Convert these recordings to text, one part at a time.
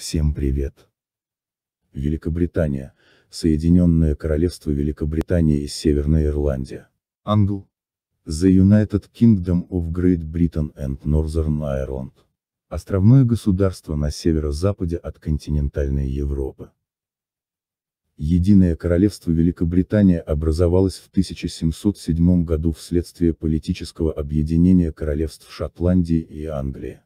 Всем привет! Великобритания, Соединенное Королевство Великобритании и Северная Ирландия. Англ. The United Kingdom of Great Britain and Northern Ireland. Островное государство на северо-западе от континентальной Европы. Единое королевство Великобритания образовалось в 1707 году вследствие политического объединения королевств Шотландии и Англии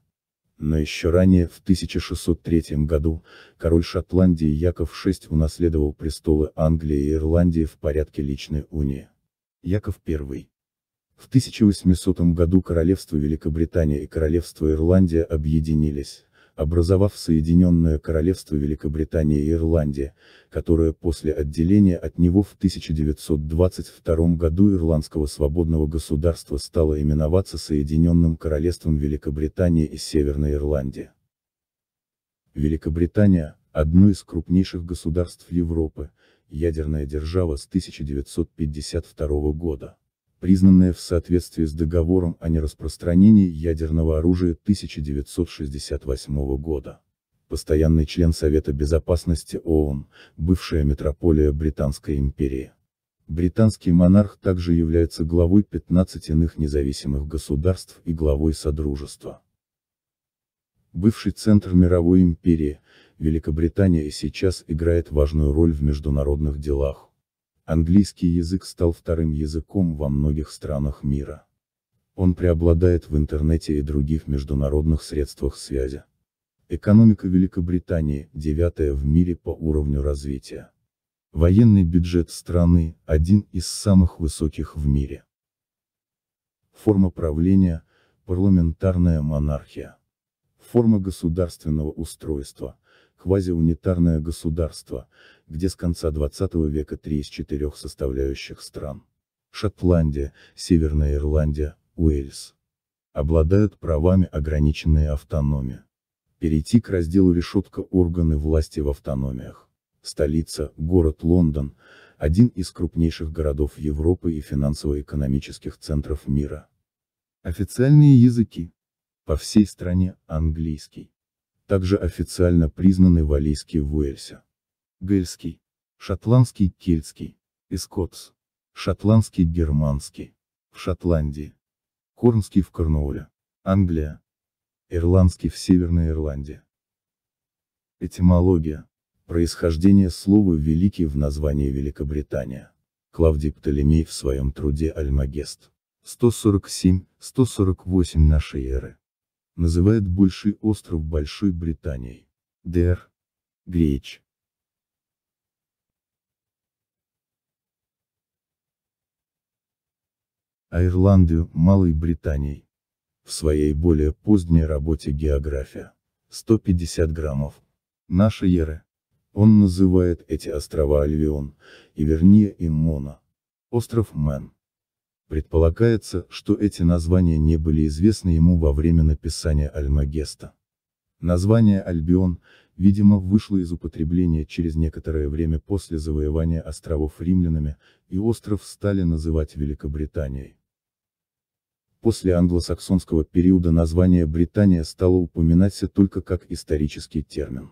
но еще ранее, в 1603 году, король Шотландии Яков VI унаследовал престолы Англии и Ирландии в порядке личной унии. Яков I. В 1800 году Королевство Великобритания и Королевство Ирландия объединились, образовав Соединенное Королевство Великобритания и Ирландия, которое после отделения от него в 1922 году Ирландского свободного государства стало именоваться Соединенным Королевством Великобритании и Северной Ирландии. Великобритания, одно из крупнейших государств Европы, ядерная держава с 1952 года признанная в соответствии с договором о нераспространении ядерного оружия 1968 года. Постоянный член Совета Безопасности ООН, бывшая метрополия Британской империи. Британский монарх также является главой 15 иных независимых государств и главой Содружества. Бывший центр мировой империи, Великобритания и сейчас играет важную роль в международных делах. Английский язык стал вторым языком во многих странах мира. Он преобладает в интернете и других международных средствах связи. Экономика Великобритании – девятая в мире по уровню развития. Военный бюджет страны – один из самых высоких в мире. Форма правления – парламентарная монархия. Форма государственного устройства – квазиунитарное государство, где с конца 20 века три из четырех составляющих стран – Шотландия, Северная Ирландия, Уэльс – обладают правами ограниченной автономии. Перейти к разделу решетка органы власти в автономиях. Столица, город Лондон, один из крупнейших городов Европы и финансово-экономических центров мира. Официальные языки. По всей стране английский также официально признаны валийский в Уэльсе. Гельский, шотландский кельтский, эскотс, шотландский германский, в Шотландии, корнский в Корнуоле, Англия, ирландский в Северной Ирландии. Этимология. Происхождение слова «великий» в названии Великобритания. Клавдий Птолемей в своем труде «Альмагест» 147-148 нашей эры называет больший остров Большой Британией. Дер. Греч. А Ирландию, Малой Британией. В своей более поздней работе «География» 150 граммов. Наша Еры. Он называет эти острова Альвион, и вернее им Мона, Остров Мэн. Предполагается, что эти названия не были известны ему во время написания Альмагеста. Название Альбион, видимо, вышло из употребления через некоторое время после завоевания островов римлянами, и остров стали называть Великобританией. После англосаксонского периода название Британия стало упоминаться только как исторический термин.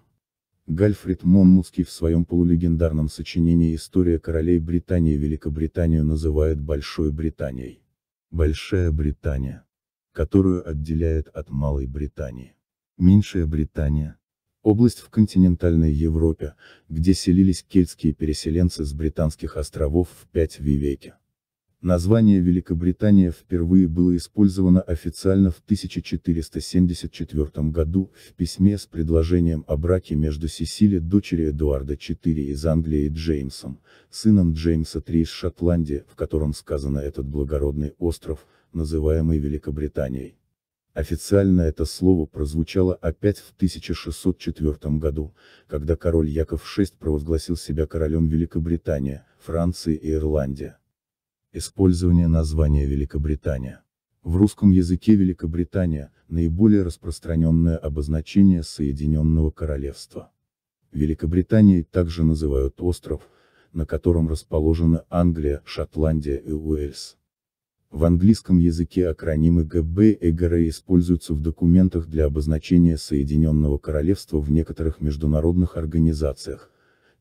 Гальфрид Монмутский в своем полулегендарном сочинении «История королей Британии» Великобританию называет Большой Британией. Большая Британия. Которую отделяет от Малой Британии. Меньшая Британия. Область в континентальной Европе, где селились кельтские переселенцы с британских островов в V веке. Название Великобритания впервые было использовано официально в 1474 году в письме с предложением о браке между Сесили, дочерью Эдуарда IV из Англии и Джеймсом, сыном Джеймса III из Шотландии, в котором сказано этот благородный остров, называемый Великобританией. Официально это слово прозвучало опять в 1604 году, когда король Яков VI провозгласил себя королем Великобритании, Франции и Ирландии. Использование названия Великобритания. В русском языке Великобритания – наиболее распространенное обозначение Соединенного Королевства. Великобританией также называют остров, на котором расположены Англия, Шотландия и Уэльс. В английском языке акронимы ГБ и ГР используются в документах для обозначения Соединенного Королевства в некоторых международных организациях,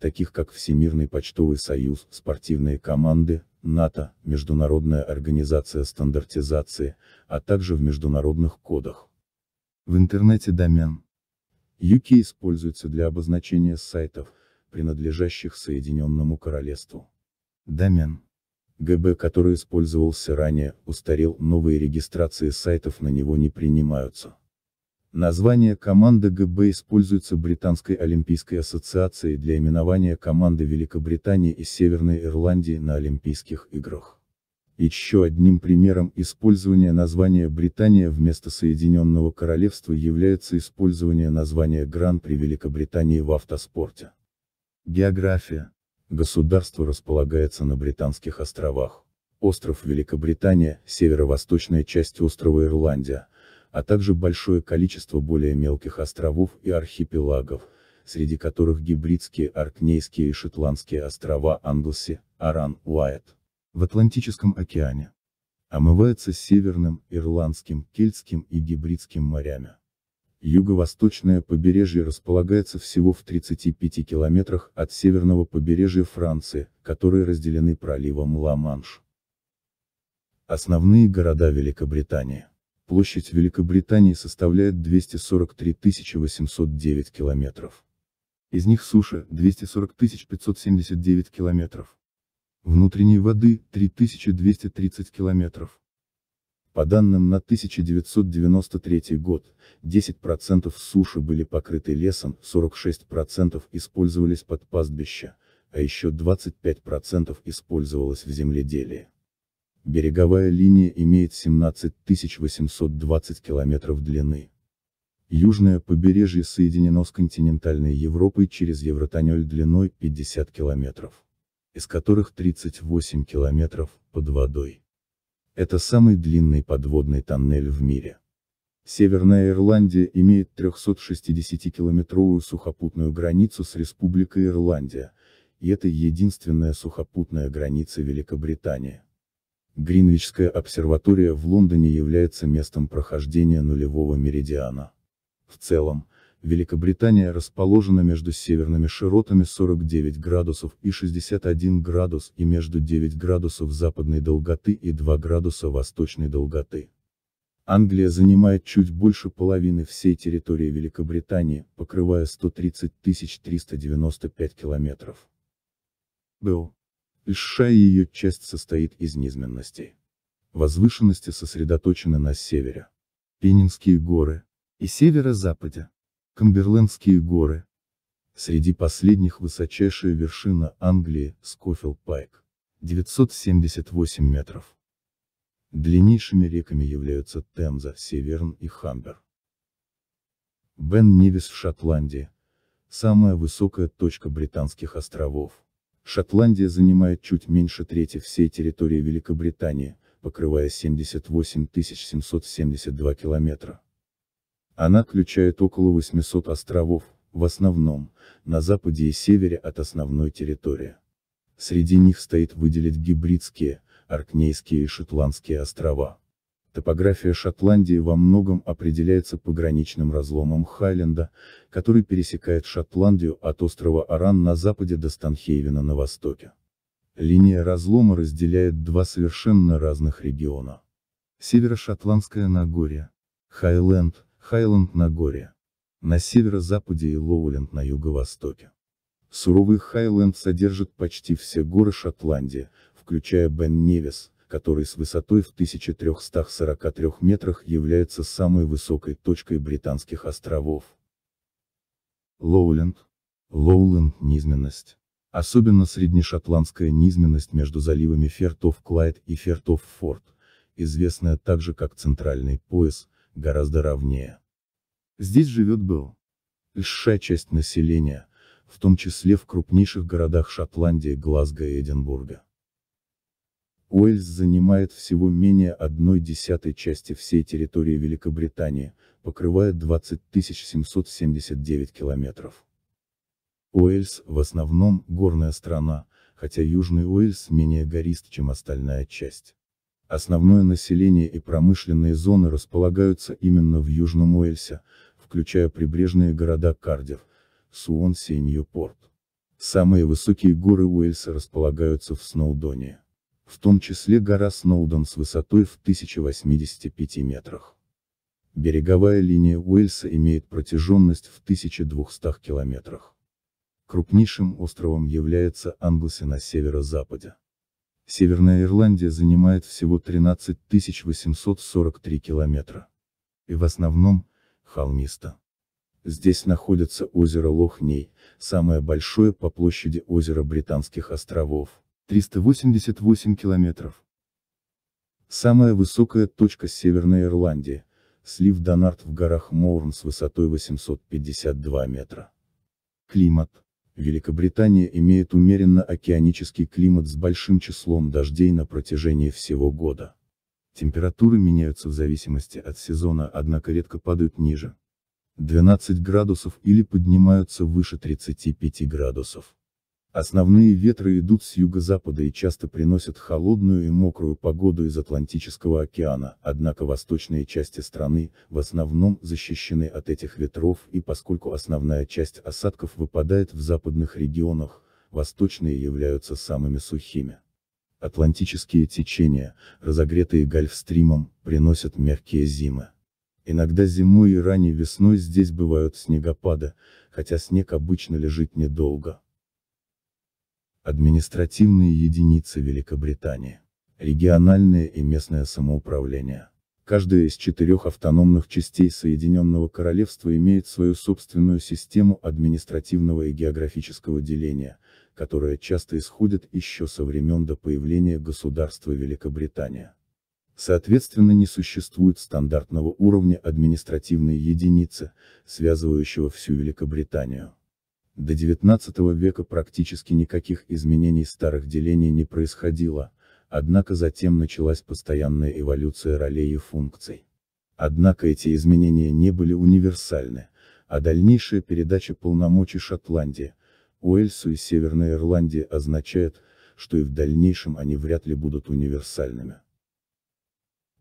таких как Всемирный почтовый союз, спортивные команды, НАТО, Международная организация стандартизации, а также в международных кодах. В интернете домен UK используется для обозначения сайтов, принадлежащих Соединенному Королевству. Домен ГБ, который использовался ранее, устарел, новые регистрации сайтов на него не принимаются. Название команды ГБ используется Британской Олимпийской ассоциацией для именования команды Великобритании и Северной Ирландии на Олимпийских играх. Еще одним примером использования названия Британия вместо Соединенного Королевства является использование названия Гран-при Великобритании в автоспорте. География. Государство располагается на Британских островах. Остров Великобритания, северо-восточная часть острова Ирландия, а также большое количество более мелких островов и архипелагов, среди которых гибридские Аркнейские и Шотландские острова Англси, Аран, Уайт. В Атлантическом океане. Омывается северным, ирландским, кельтским и гибридским морями. Юго-восточное побережье располагается всего в 35 километрах от северного побережья Франции, которые разделены проливом Ла-Манш. Основные города Великобритании. Площадь Великобритании составляет 243 809 километров. Из них суши 240 579 километров. Внутренней воды – 3230 километров. По данным на 1993 год, 10% суши были покрыты лесом, 46% использовались под пастбища, а еще 25% использовалось в земледелии. Береговая линия имеет 17 820 километров длины. Южное побережье соединено с континентальной Европой через Евротоннель длиной 50 километров, из которых 38 километров под водой. Это самый длинный подводный тоннель в мире. Северная Ирландия имеет 360-километровую сухопутную границу с Республикой Ирландия, и это единственная сухопутная граница Великобритании. Гринвичская обсерватория в Лондоне является местом прохождения нулевого меридиана. В целом, Великобритания расположена между северными широтами 49 градусов и 61 градус и между 9 градусов западной долготы и 2 градуса восточной долготы. Англия занимает чуть больше половины всей территории Великобритании, покрывая 130 395 километров. Был. Ишша и ее часть состоит из низменностей. Возвышенности сосредоточены на севере. Пенинские горы. И северо-западе. Камберлендские горы. Среди последних высочайшая вершина Англии, Скофилл Пайк. 978 метров. Длиннейшими реками являются Темза, Северн и Хамбер. Бен Невис в Шотландии. Самая высокая точка Британских островов. Шотландия занимает чуть меньше трети всей территории Великобритании, покрывая 78 772 километра. Она включает около 800 островов, в основном, на западе и севере от основной территории. Среди них стоит выделить гибридские, Аркнейские и Шотландские острова. Топография Шотландии во многом определяется пограничным разломом Хайленда, который пересекает Шотландию от острова Аран на западе до Станхейвена на востоке. Линия разлома разделяет два совершенно разных региона. Северо-Шотландское Нагорье. Хайленд, Хайленд Нагорье. На северо-западе и Лоуленд на юго-востоке. Суровый Хайленд содержит почти все горы Шотландии, включая Бен-Невис, который с высотой в 1343 метрах является самой высокой точкой Британских островов. Лоуленд. Лоуленд – низменность. Особенно среднешотландская низменность между заливами Фертов Клайд и Фертов Форд, известная также как центральный пояс, гораздо ровнее. Здесь живет был. Льшая часть населения, в том числе в крупнейших городах Шотландии Глазго и Эдинбурга. Уэльс занимает всего менее одной десятой части всей территории Великобритании, покрывая 20 779 километров. Уэльс, в основном, горная страна, хотя Южный Уэльс менее горист, чем остальная часть. Основное население и промышленные зоны располагаются именно в Южном Уэльсе, включая прибрежные города Кардив, Суонси и Ньюпорт. Самые высокие горы Уэльса располагаются в Сноудоне в том числе гора Сноуден с высотой в 1085 метрах. Береговая линия Уэльса имеет протяженность в 1200 километрах. Крупнейшим островом является Англси на северо-западе. Северная Ирландия занимает всего 13 843 километра. И в основном, холмисто. Здесь находится озеро Лохней, самое большое по площади озеро Британских островов. 388 километров. Самая высокая точка Северной Ирландии, слив Донарт в горах Моурн с высотой 852 метра. Климат. Великобритания имеет умеренно океанический климат с большим числом дождей на протяжении всего года. Температуры меняются в зависимости от сезона, однако редко падают ниже 12 градусов или поднимаются выше 35 градусов. Основные ветры идут с юго-запада и часто приносят холодную и мокрую погоду из Атлантического океана, однако восточные части страны, в основном, защищены от этих ветров и поскольку основная часть осадков выпадает в западных регионах, восточные являются самыми сухими. Атлантические течения, разогретые гольфстримом, приносят мягкие зимы. Иногда зимой и ранней весной здесь бывают снегопады, хотя снег обычно лежит недолго. Административные единицы Великобритании. Региональное и местное самоуправление. Каждая из четырех автономных частей Соединенного Королевства имеет свою собственную систему административного и географического деления, которая часто исходит еще со времен до появления государства Великобритания. Соответственно не существует стандартного уровня административной единицы, связывающего всю Великобританию. До XIX века практически никаких изменений старых делений не происходило, однако затем началась постоянная эволюция ролей и функций. Однако эти изменения не были универсальны, а дальнейшая передача полномочий Шотландии, Уэльсу и Северной Ирландии означает, что и в дальнейшем они вряд ли будут универсальными.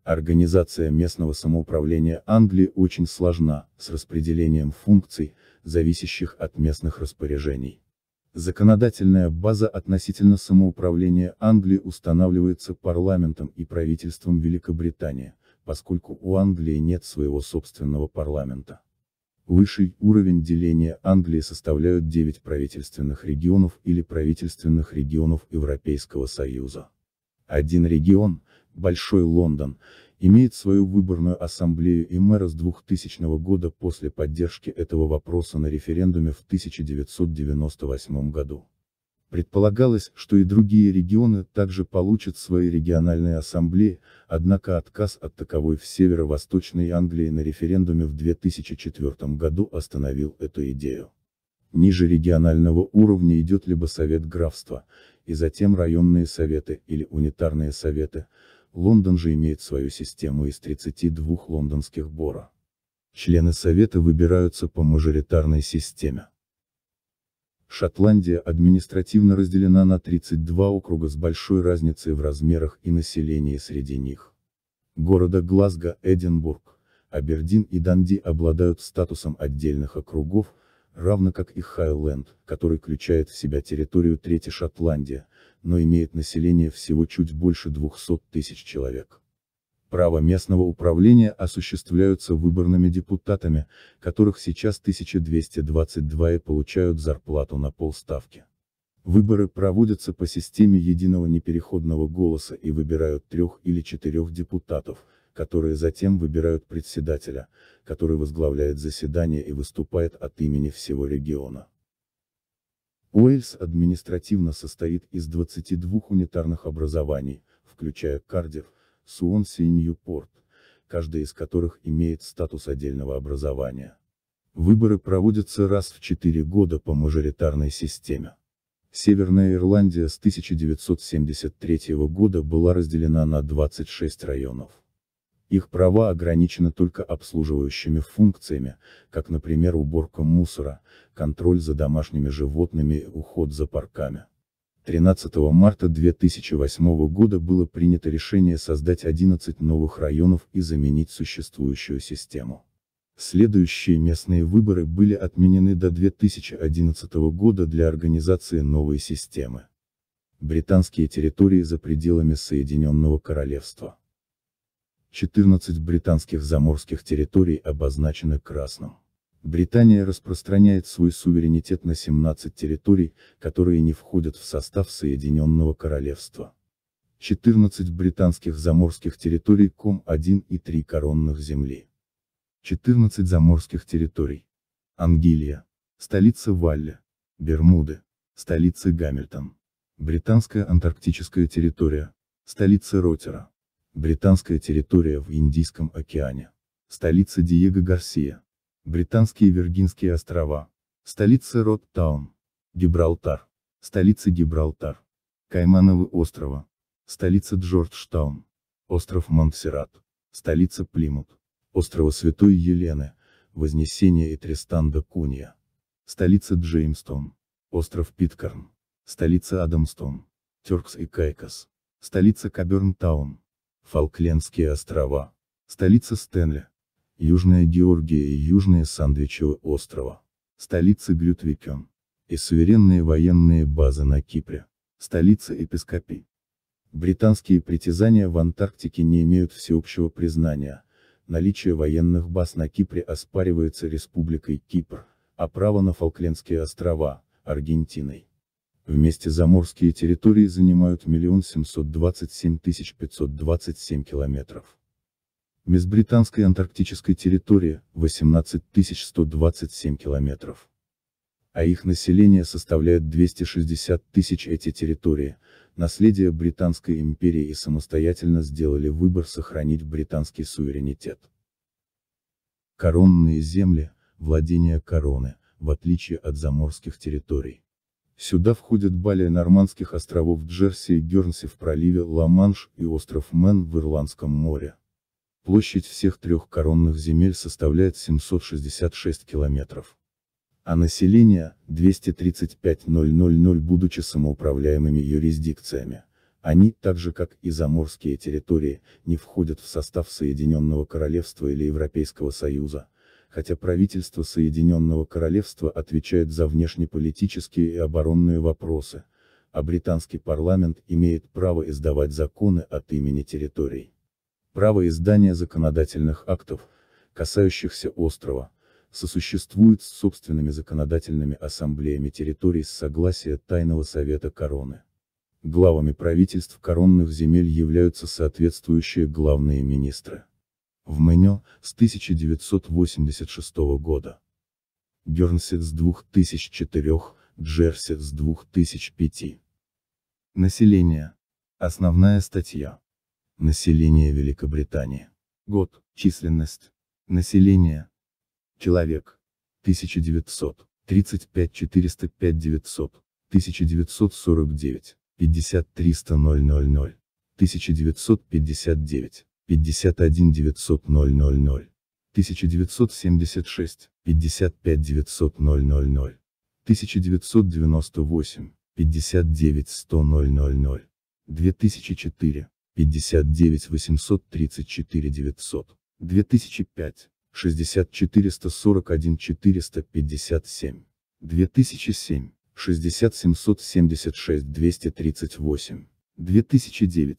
Организация местного самоуправления Англии очень сложна, с распределением функций, зависящих от местных распоряжений. Законодательная база относительно самоуправления Англии устанавливается парламентом и правительством Великобритании, поскольку у Англии нет своего собственного парламента. Высший уровень деления Англии составляют 9 правительственных регионов или правительственных регионов Европейского Союза. Один регион, Большой Лондон, имеет свою выборную ассамблею и мэра с 2000 года после поддержки этого вопроса на референдуме в 1998 году. Предполагалось, что и другие регионы также получат свои региональные ассамблеи, однако отказ от таковой в северо-восточной Англии на референдуме в 2004 году остановил эту идею. Ниже регионального уровня идет либо совет графства, и затем районные советы или унитарные советы, Лондон же имеет свою систему из 32 лондонских бора. Члены Совета выбираются по мажоритарной системе. Шотландия административно разделена на 32 округа с большой разницей в размерах и населении среди них. Города Глазго, Эдинбург, Абердин и Данди обладают статусом отдельных округов, равно как и Хайленд, который включает в себя территорию Третьей Шотландии, но имеет население всего чуть больше 200 тысяч человек. Право местного управления осуществляются выборными депутатами, которых сейчас 1222 и получают зарплату на полставки. Выборы проводятся по системе единого непереходного голоса и выбирают трех или четырех депутатов, которые затем выбирают председателя, который возглавляет заседание и выступает от имени всего региона. Уэльс административно состоит из 22 унитарных образований, включая Кардив, Суонси и Ньюпорт, каждая из которых имеет статус отдельного образования. Выборы проводятся раз в 4 года по мажоритарной системе. Северная Ирландия с 1973 года была разделена на 26 районов. Их права ограничены только обслуживающими функциями, как, например, уборка мусора, контроль за домашними животными, уход за парками. 13 марта 2008 года было принято решение создать 11 новых районов и заменить существующую систему. Следующие местные выборы были отменены до 2011 года для организации новой системы. Британские территории за пределами Соединенного Королевства. 14 британских заморских территорий обозначены красным. Британия распространяет свой суверенитет на 17 территорий, которые не входят в состав Соединенного Королевства. 14 британских заморских территорий ком-1 и 3 коронных земли. 14 заморских территорий. Ангелия. Столица Валля. Бермуды. Столица Гамильтон. Британская антарктическая территория. Столица Ротера. Британская территория в Индийском океане. Столица Диего Гарсия. Британские Виргинские острова. Столица Роттаун. Гибралтар. Столица Гибралтар. Каймановы острова. Столица Джорджтаун. Остров Монсеррат. Столица Плимут. Острова Святой Елены, Вознесение и Тристан Кунья. Столица Джеймстон. Остров Питкарн. Столица Адамстон. Тюркс и Кайкос. Столица Кабернтаун. Фолклендские острова. Столица Стэнли. Южная Георгия и Южные Сандвичевы острова. Столица Грютвикем. И суверенные военные базы на Кипре. Столица Эпископи. Британские притязания в Антарктике не имеют всеобщего признания, наличие военных баз на Кипре оспаривается Республикой Кипр, а право на Фолклендские острова – Аргентиной. Вместе заморские территории занимают 1 727 527 километров. Межбританская антарктическая территория – 18 127 километров. А их население составляет 260 тысяч эти территории, наследие Британской империи и самостоятельно сделали выбор сохранить британский суверенитет. Коронные земли, владения короны, в отличие от заморских территорий. Сюда входят балия Нормандских островов Джерси и Гернси в проливе Ла-Манш и остров Мэн в Ирландском море. Площадь всех трех коронных земель составляет 766 километров. А население – 235 000, будучи самоуправляемыми юрисдикциями. Они, так же как и заморские территории, не входят в состав Соединенного Королевства или Европейского Союза хотя правительство Соединенного Королевства отвечает за внешнеполитические и оборонные вопросы, а британский парламент имеет право издавать законы от имени территорий. Право издания законодательных актов, касающихся острова, сосуществует с собственными законодательными ассамблеями территорий с согласия Тайного Совета Короны. Главами правительств коронных земель являются соответствующие главные министры в меню с 1986 года. Гернсет с 2004, Джерсет с 2005. Население. Основная статья. Население Великобритании. Год. Численность. Население. Человек. 1900. 35 405 900. 1949. 53 100 000. 1959. 51 900 000, 1976, 55 900 000, 1998, 59 100 000, 2004, 59 834 900, 2005, 60 441 457, 2007, 60 776 238, 2009,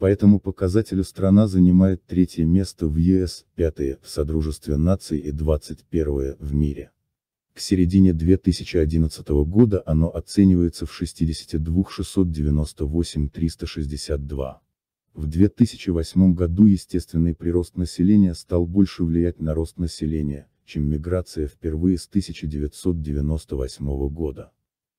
По этому показателю страна занимает третье место в ЕС, пятое в Содружестве наций и 21 в мире. К середине 2011 года оно оценивается в 62 698 362. В 2008 году естественный прирост населения стал больше влиять на рост населения, чем миграция впервые с 1998 года.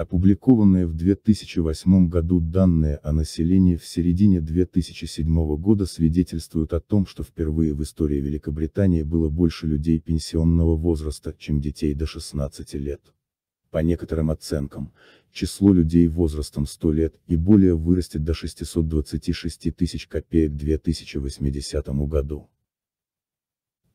Опубликованные в 2008 году данные о населении в середине 2007 года свидетельствуют о том, что впервые в истории Великобритании было больше людей пенсионного возраста, чем детей до 16 лет. По некоторым оценкам, число людей возрастом 100 лет и более вырастет до 626 тысяч копеек к 2080 году.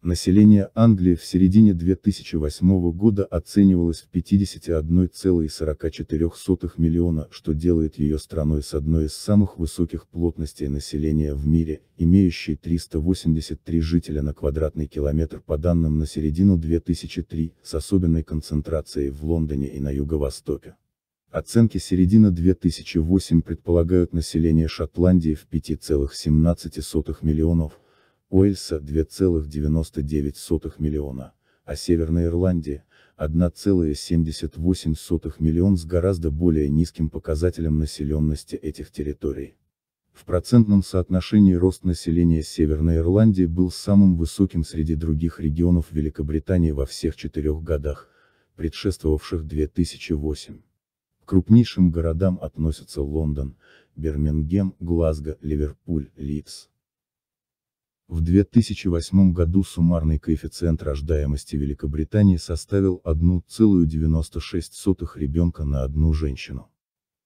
Население Англии в середине 2008 года оценивалось в 51,44 миллиона, что делает ее страной с одной из самых высоких плотностей населения в мире, имеющей 383 жителя на квадратный километр по данным на середину 2003, с особенной концентрацией в Лондоне и на юго-востоке. Оценки середины 2008 предполагают население Шотландии в 5,17 миллионов, Уэльса 2,99 миллиона, а Северной Ирландии 1,78 миллион с гораздо более низким показателем населенности этих территорий. В процентном соотношении рост населения Северной Ирландии был самым высоким среди других регионов Великобритании во всех четырех годах, предшествовавших 2008. К крупнейшим городам относятся Лондон, Бирмингем, Глазго, Ливерпуль, Лидс. В 2008 году суммарный коэффициент рождаемости Великобритании составил 1,96 ребенка на одну женщину.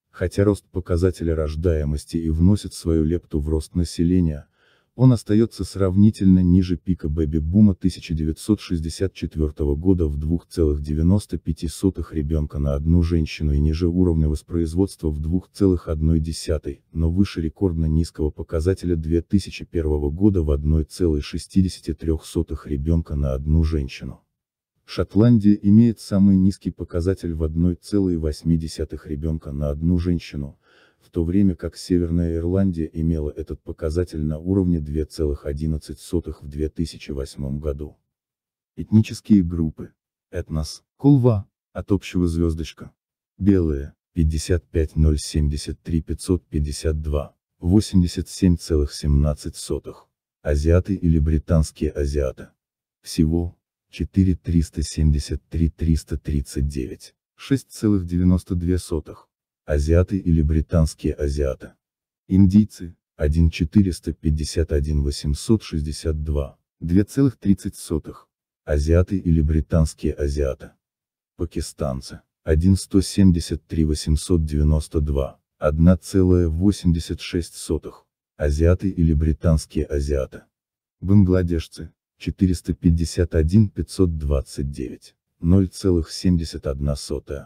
Хотя рост показателя рождаемости и вносит свою лепту в рост населения, он остается сравнительно ниже пика бэби-бума 1964 года в 2,95 ребенка на одну женщину и ниже уровня воспроизводства в 2,1, но выше рекордно низкого показателя 2001 года в 1,63 ребенка на одну женщину. Шотландия имеет самый низкий показатель в 1,8 ребенка на одну женщину, в то время как Северная Ирландия имела этот показатель на уровне 2,11 в 2008 году. Этнические группы. Этнос, Кулва, от общего звездочка. Белые, 55 Азиаты или британские азиаты. Всего, 4 6,92 азиаты или британские азиаты. Индийцы, 1-451-862, 2,30. Азиаты или британские азиаты. Пакистанцы, 1-173-892, 1,86. Азиаты или британские азиаты. Бангладешцы, 451-529, 0,71.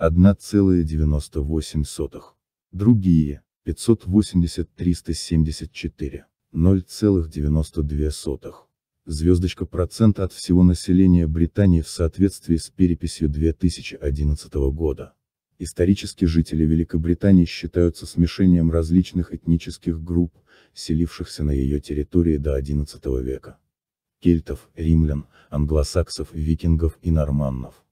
1,98, другие 580-374, 0,92. Звездочка процент от всего населения Британии в соответствии с переписью 2011 года. Исторически жители Великобритании считаются смешением различных этнических групп, селившихся на ее территории до XI века. Кельтов, римлян, англосаксов, викингов и норманнов.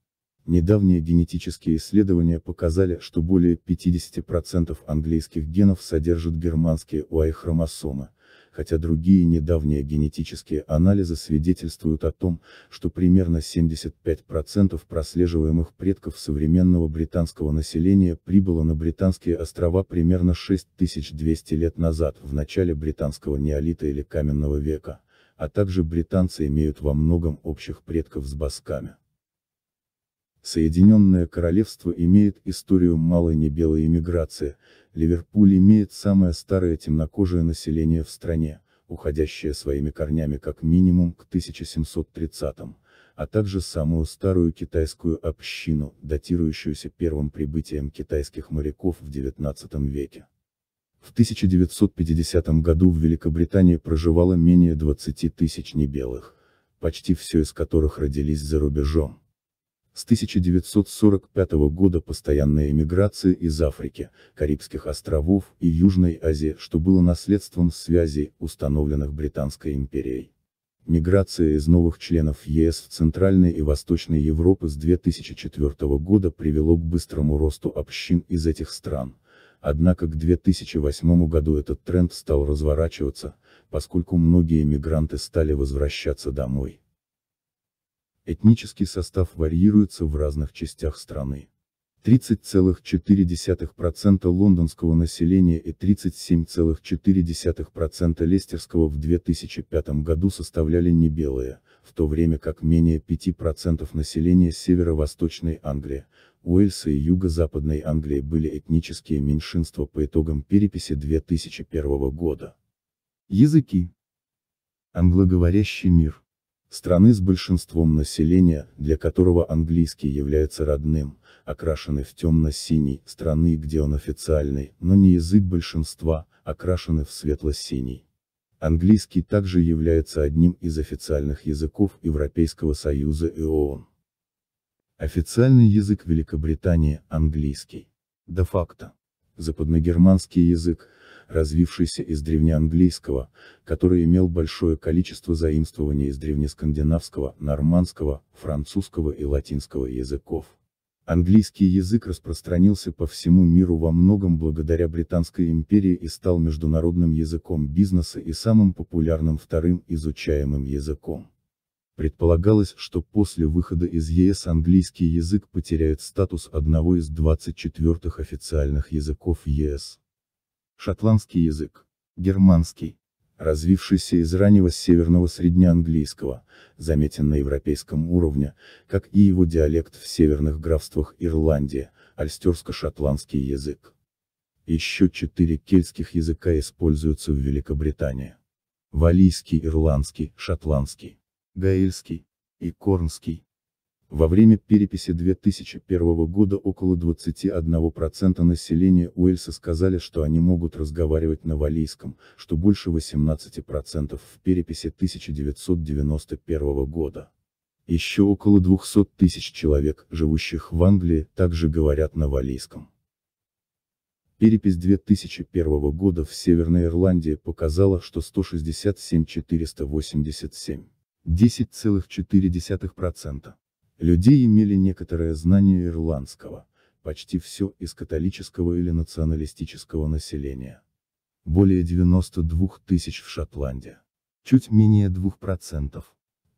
Недавние генетические исследования показали, что более 50% английских генов содержат германские Y-хромосомы, хотя другие недавние генетические анализы свидетельствуют о том, что примерно 75% прослеживаемых предков современного британского населения прибыло на британские острова примерно 6200 лет назад, в начале британского неолита или каменного века, а также британцы имеют во многом общих предков с басками. Соединенное Королевство имеет историю малой небелой эмиграции, Ливерпуль имеет самое старое темнокожее население в стране, уходящее своими корнями как минимум к 1730-м, а также самую старую китайскую общину, датирующуюся первым прибытием китайских моряков в XIX веке. В 1950 году в Великобритании проживало менее 20 тысяч небелых, почти все из которых родились за рубежом. С 1945 года постоянная эмиграция из Африки, Карибских островов и Южной Азии, что было наследством связей, установленных Британской империей. Миграция из новых членов ЕС в Центральной и Восточной Европы с 2004 года привело к быстрому росту общин из этих стран. Однако к 2008 году этот тренд стал разворачиваться, поскольку многие мигранты стали возвращаться домой. Этнический состав варьируется в разных частях страны. 30,4% лондонского населения и 37,4% лестерского в 2005 году составляли не белые, в то время как менее 5% населения северо-восточной Англии, Уэльса и юго-западной Англии были этнические меньшинства по итогам переписи 2001 года. Языки. Англоговорящий мир страны с большинством населения, для которого английский является родным, окрашены в темно-синий, страны, где он официальный, но не язык большинства, окрашены в светло-синий. Английский также является одним из официальных языков Европейского Союза и ООН. Официальный язык Великобритании – английский. Де-факто. Западногерманский язык – развившийся из древнеанглийского, который имел большое количество заимствований из древнескандинавского, нормандского, французского и латинского языков. Английский язык распространился по всему миру во многом благодаря Британской империи и стал международным языком бизнеса и самым популярным вторым изучаемым языком. Предполагалось, что после выхода из ЕС английский язык потеряет статус одного из 24 официальных языков ЕС шотландский язык, германский, развившийся из раннего северного среднеанглийского, заметен на европейском уровне, как и его диалект в северных графствах Ирландии, альстерско-шотландский язык. Еще четыре кельтских языка используются в Великобритании. Валийский, ирландский, шотландский, гаэльский и корнский. Во время переписи 2001 года около 21% населения Уэльса сказали, что они могут разговаривать на валийском, что больше 18% в переписи 1991 года. Еще около 200 тысяч человек, живущих в Англии, также говорят на валийском. Перепись 2001 года в Северной Ирландии показала, что 167 487, 10,4%. Людей имели некоторое знание ирландского, почти все из католического или националистического населения. Более 92 тысяч в Шотландии. Чуть менее 2%.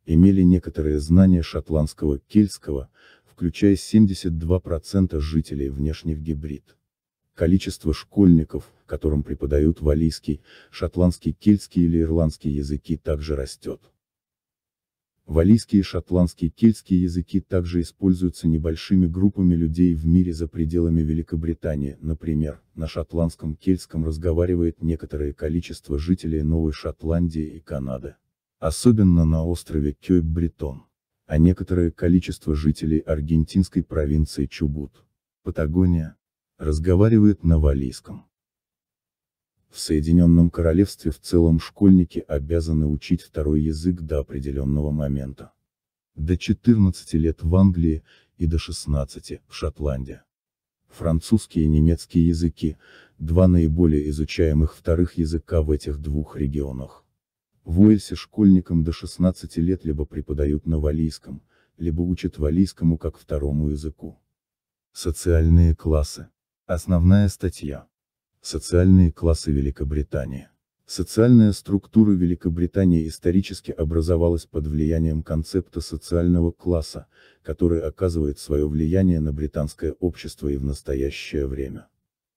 Имели некоторые знания шотландского кельтского, включая 72% жителей внешних гибрид. Количество школьников, которым преподают валийский, шотландский, кельтский или ирландский языки также растет. Валийский и шотландский кельтские языки также используются небольшими группами людей в мире за пределами Великобритании, например, на шотландском кельтском разговаривает некоторое количество жителей Новой Шотландии и Канады. Особенно на острове Кёйб-Бретон. А некоторое количество жителей аргентинской провинции Чубут, Патагония, разговаривает на валийском. В Соединенном Королевстве в целом школьники обязаны учить второй язык до определенного момента. До 14 лет в Англии, и до 16 в Шотландии. Французский и немецкий языки – два наиболее изучаемых вторых языка в этих двух регионах. В Уэльсе школьникам до 16 лет либо преподают на валийском, либо учат валийскому как второму языку. Социальные классы. Основная статья. Социальные классы Великобритании. Социальная структура Великобритании исторически образовалась под влиянием концепта социального класса, который оказывает свое влияние на британское общество и в настоящее время.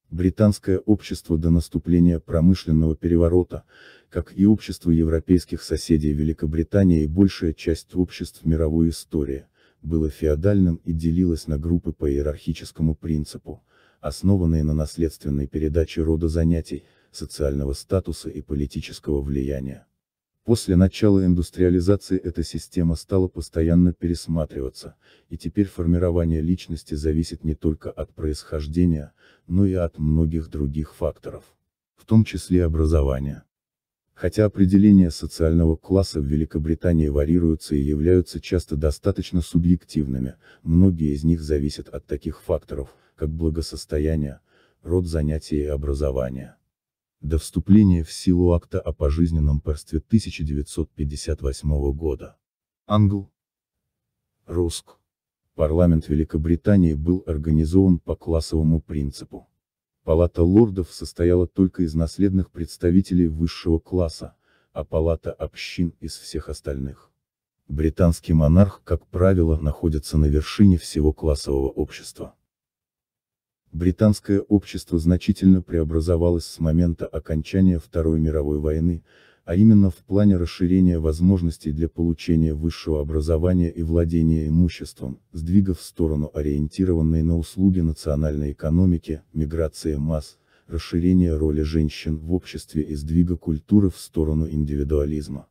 Британское общество до наступления промышленного переворота, как и общество европейских соседей Великобритании и большая часть обществ мировой истории, было феодальным и делилось на группы по иерархическому принципу, основанные на наследственной передаче рода занятий, социального статуса и политического влияния. После начала индустриализации эта система стала постоянно пересматриваться, и теперь формирование личности зависит не только от происхождения, но и от многих других факторов, в том числе образования. Хотя определения социального класса в Великобритании варьируются и являются часто достаточно субъективными, многие из них зависят от таких факторов, как благосостояние, род занятий и образование. До вступления в силу акта о пожизненном парстве 1958 года. Англ. Руск. Парламент Великобритании был организован по классовому принципу. Палата лордов состояла только из наследных представителей высшего класса, а палата общин из всех остальных. Британский монарх, как правило, находится на вершине всего классового общества. Британское общество значительно преобразовалось с момента окончания Второй мировой войны, а именно в плане расширения возможностей для получения высшего образования и владения имуществом, сдвига в сторону ориентированной на услуги национальной экономики, миграции масс, расширение роли женщин в обществе и сдвига культуры в сторону индивидуализма.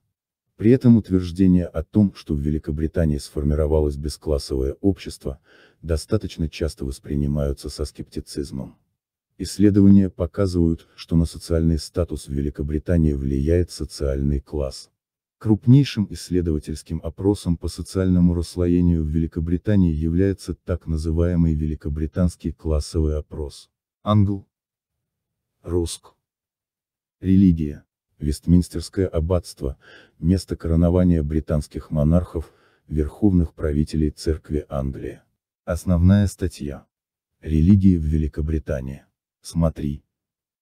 При этом утверждение о том, что в Великобритании сформировалось бесклассовое общество, достаточно часто воспринимаются со скептицизмом. Исследования показывают, что на социальный статус в Великобритании влияет социальный класс. Крупнейшим исследовательским опросом по социальному расслоению в Великобритании является так называемый Великобританский классовый опрос. Англ. Руск. Религия. Вестминстерское аббатство, место коронования британских монархов, верховных правителей церкви Англии. Основная статья. Религии в Великобритании. Смотри.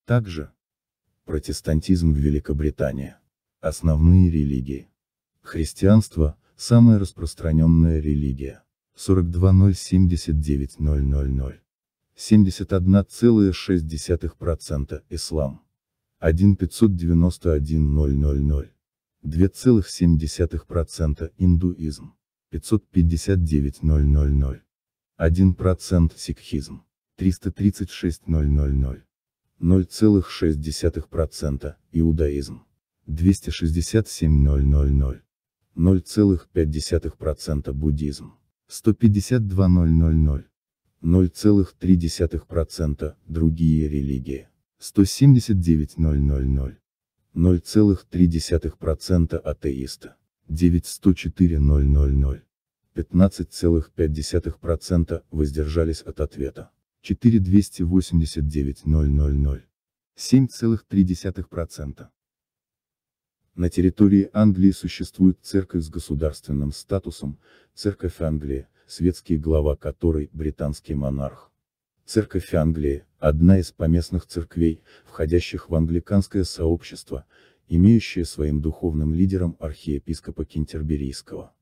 Также. Протестантизм в Великобритании. Основные религии. Христианство – самая распространенная религия. 42079000. 71,6% ислам. 1591000. 2,7% индуизм. 559000. 1% сикхизм. 336 000. 0,6%, иудаизм. 267 000. 0,5% буддизм. 152 000. 0,3% другие религии. 179 000. 0,3% атеиста. 9104 000. 15,5% воздержались от ответа. 4 289 000. 7,3%. На территории Англии существует церковь с государственным статусом, Церковь Англии, светский глава которой – британский монарх. Церковь Англии – одна из поместных церквей, входящих в англиканское сообщество, имеющая своим духовным лидером архиепископа Кентерберийского.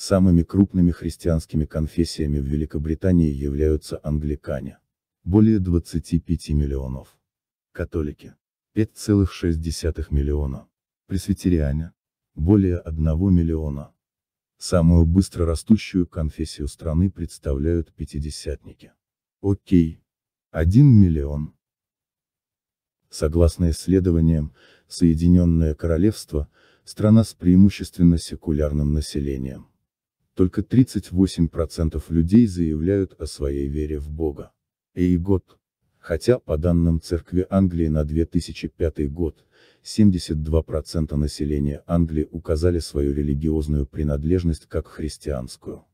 Самыми крупными христианскими конфессиями в Великобритании являются англикане. Более 25 миллионов. Католики. 5,6 миллиона. Пресвитериане. Более 1 миллиона. Самую быстро растущую конфессию страны представляют пятидесятники. Окей. 1 миллион. Согласно исследованиям, Соединенное Королевство – страна с преимущественно секулярным населением. Только 38% людей заявляют о своей вере в Бога. И год, Хотя, по данным Церкви Англии на 2005 год, 72% населения Англии указали свою религиозную принадлежность как христианскую.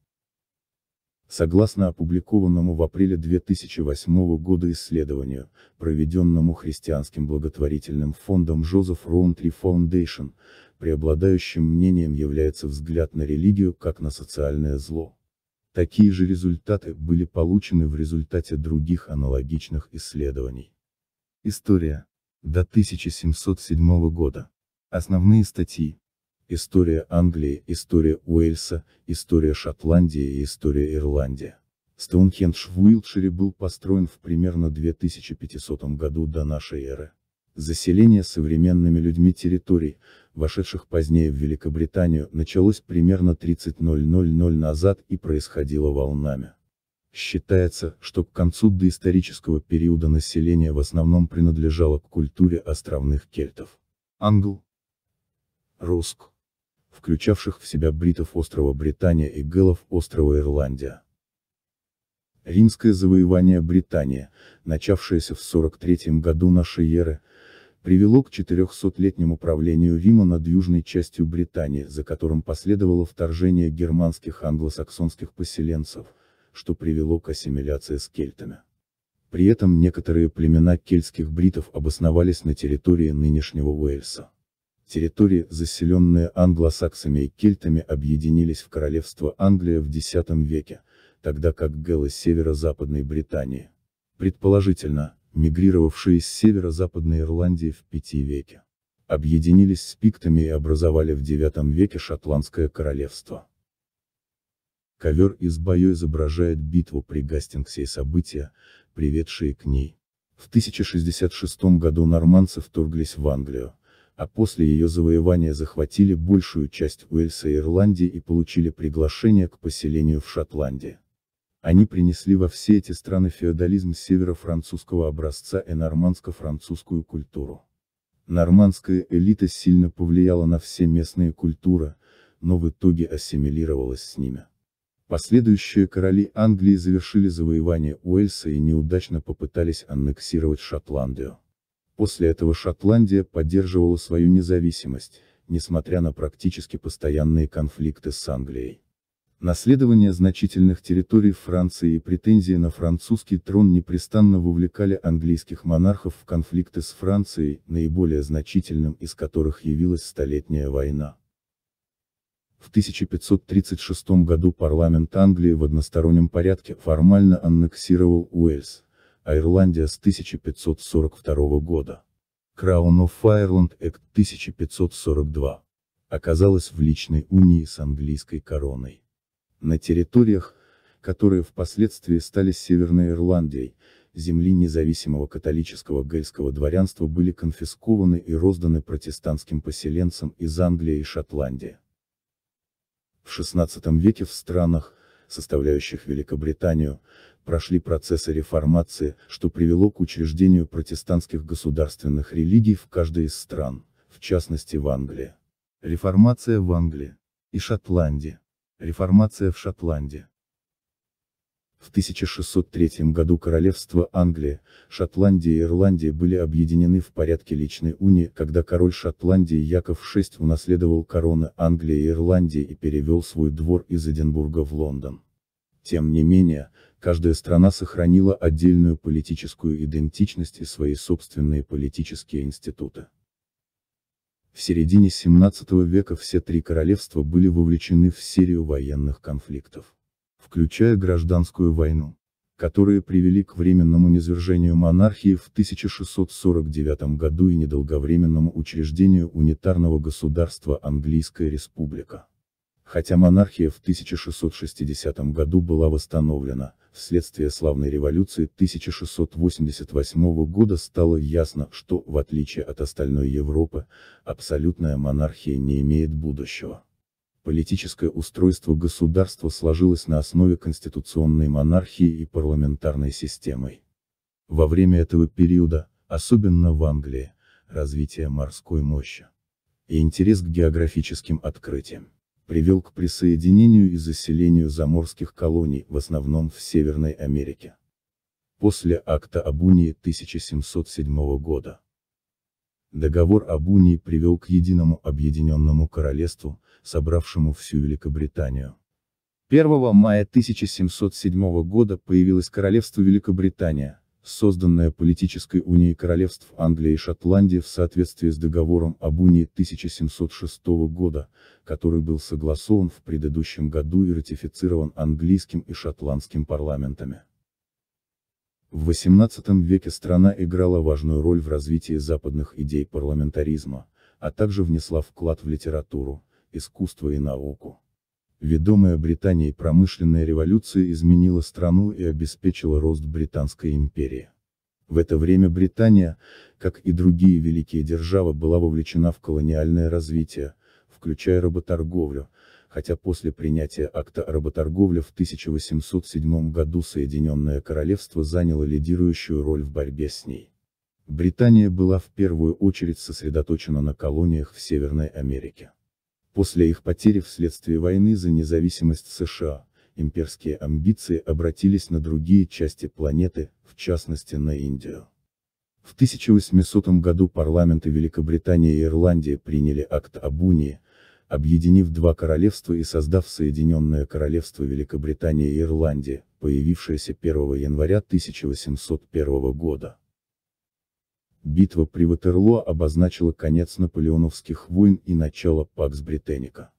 Согласно опубликованному в апреле 2008 года исследованию, проведенному христианским благотворительным фондом Joseph Rowntree Foundation, преобладающим мнением является взгляд на религию как на социальное зло. Такие же результаты были получены в результате других аналогичных исследований. История. До 1707 года. Основные статьи. История Англии, История Уэльса, История Шотландии и История Ирландии. Стоунхендж в Уилтшире был построен в примерно 2500 году до нашей эры. Заселение современными людьми территорий, вошедших позднее в Великобританию, началось примерно 30.00 назад и происходило волнами. Считается, что к концу доисторического периода население в основном принадлежало к культуре островных кельтов. Англ. Руск. Включавших в себя бритов острова Британия и гэлов острова Ирландия. Римское завоевание Британии, начавшееся в 43 году нашей эры, привело к 400-летнему правлению Рима над южной частью Британии, за которым последовало вторжение германских англосаксонских поселенцев, что привело к ассимиляции с кельтами. При этом некоторые племена кельтских бритов обосновались на территории нынешнего Уэльса. Территории, заселенные англосаксами и кельтами объединились в королевство Англия в X веке, тогда как гэлы северо-западной Британии. Предположительно, мигрировавшие с северо-западной Ирландии в V веке. Объединились с пиктами и образовали в IX веке Шотландское королевство. Ковер из Байо изображает битву при Гастингсе и события, приведшие к ней. В 1066 году норманцы вторглись в Англию, а после ее завоевания захватили большую часть Уэльса и Ирландии и получили приглашение к поселению в Шотландии. Они принесли во все эти страны феодализм северо-французского образца и нормандско-французскую культуру. Нормандская элита сильно повлияла на все местные культуры, но в итоге ассимилировалась с ними. Последующие короли Англии завершили завоевание Уэльса и неудачно попытались аннексировать Шотландию. После этого Шотландия поддерживала свою независимость, несмотря на практически постоянные конфликты с Англией. Наследование значительных территорий Франции и претензии на французский трон непрестанно вовлекали английских монархов в конфликты с Францией, наиболее значительным из которых явилась Столетняя война. В 1536 году парламент Англии в одностороннем порядке формально аннексировал Уэльс, а Ирландия с 1542 года. Crown of Ireland Act 1542 оказалась в личной унии с английской короной на территориях, которые впоследствии стали Северной Ирландией, земли независимого католического гельского дворянства были конфискованы и розданы протестантским поселенцам из Англии и Шотландии. В XVI веке в странах, составляющих Великобританию, прошли процессы реформации, что привело к учреждению протестантских государственных религий в каждой из стран, в частности в Англии. Реформация в Англии и Шотландии. Реформация в Шотландии. В 1603 году королевства Англии, Шотландия и Ирландия были объединены в порядке личной унии, когда король Шотландии Яков VI унаследовал короны Англии и Ирландии и перевел свой двор из Эдинбурга в Лондон. Тем не менее, каждая страна сохранила отдельную политическую идентичность и свои собственные политические институты. В середине 17 века все три королевства были вовлечены в серию военных конфликтов, включая гражданскую войну, которые привели к временному низвержению монархии в 1649 году и недолговременному учреждению унитарного государства Английская Республика. Хотя монархия в 1660 году была восстановлена, вследствие славной революции 1688 года стало ясно, что, в отличие от остальной Европы, абсолютная монархия не имеет будущего. Политическое устройство государства сложилось на основе конституционной монархии и парламентарной системой. Во время этого периода, особенно в Англии, развитие морской мощи и интерес к географическим открытиям привел к присоединению и заселению заморских колоний, в основном в Северной Америке. После акта об унии 1707 года. Договор об унии привел к единому объединенному королевству, собравшему всю Великобританию. 1 мая 1707 года появилось королевство Великобритания, созданная политической унией королевств Англии и Шотландии в соответствии с договором об унии 1706 года, который был согласован в предыдущем году и ратифицирован английским и шотландским парламентами. В XVIII веке страна играла важную роль в развитии западных идей парламентаризма, а также внесла вклад в литературу, искусство и науку. Ведомая Британией промышленная революция изменила страну и обеспечила рост Британской империи. В это время Британия, как и другие великие державы, была вовлечена в колониальное развитие, включая работорговлю, хотя после принятия акта о работорговле в 1807 году Соединенное Королевство заняло лидирующую роль в борьбе с ней. Британия была в первую очередь сосредоточена на колониях в Северной Америке. После их потери вследствие войны за независимость США, имперские амбиции обратились на другие части планеты, в частности на Индию. В 1800 году парламенты Великобритании и Ирландии приняли акт об унии, объединив два королевства и создав Соединенное Королевство Великобритании и Ирландии, появившееся 1 января 1801 года. Битва при Ватерлоо обозначила конец наполеоновских войн и начало Пакс Британика.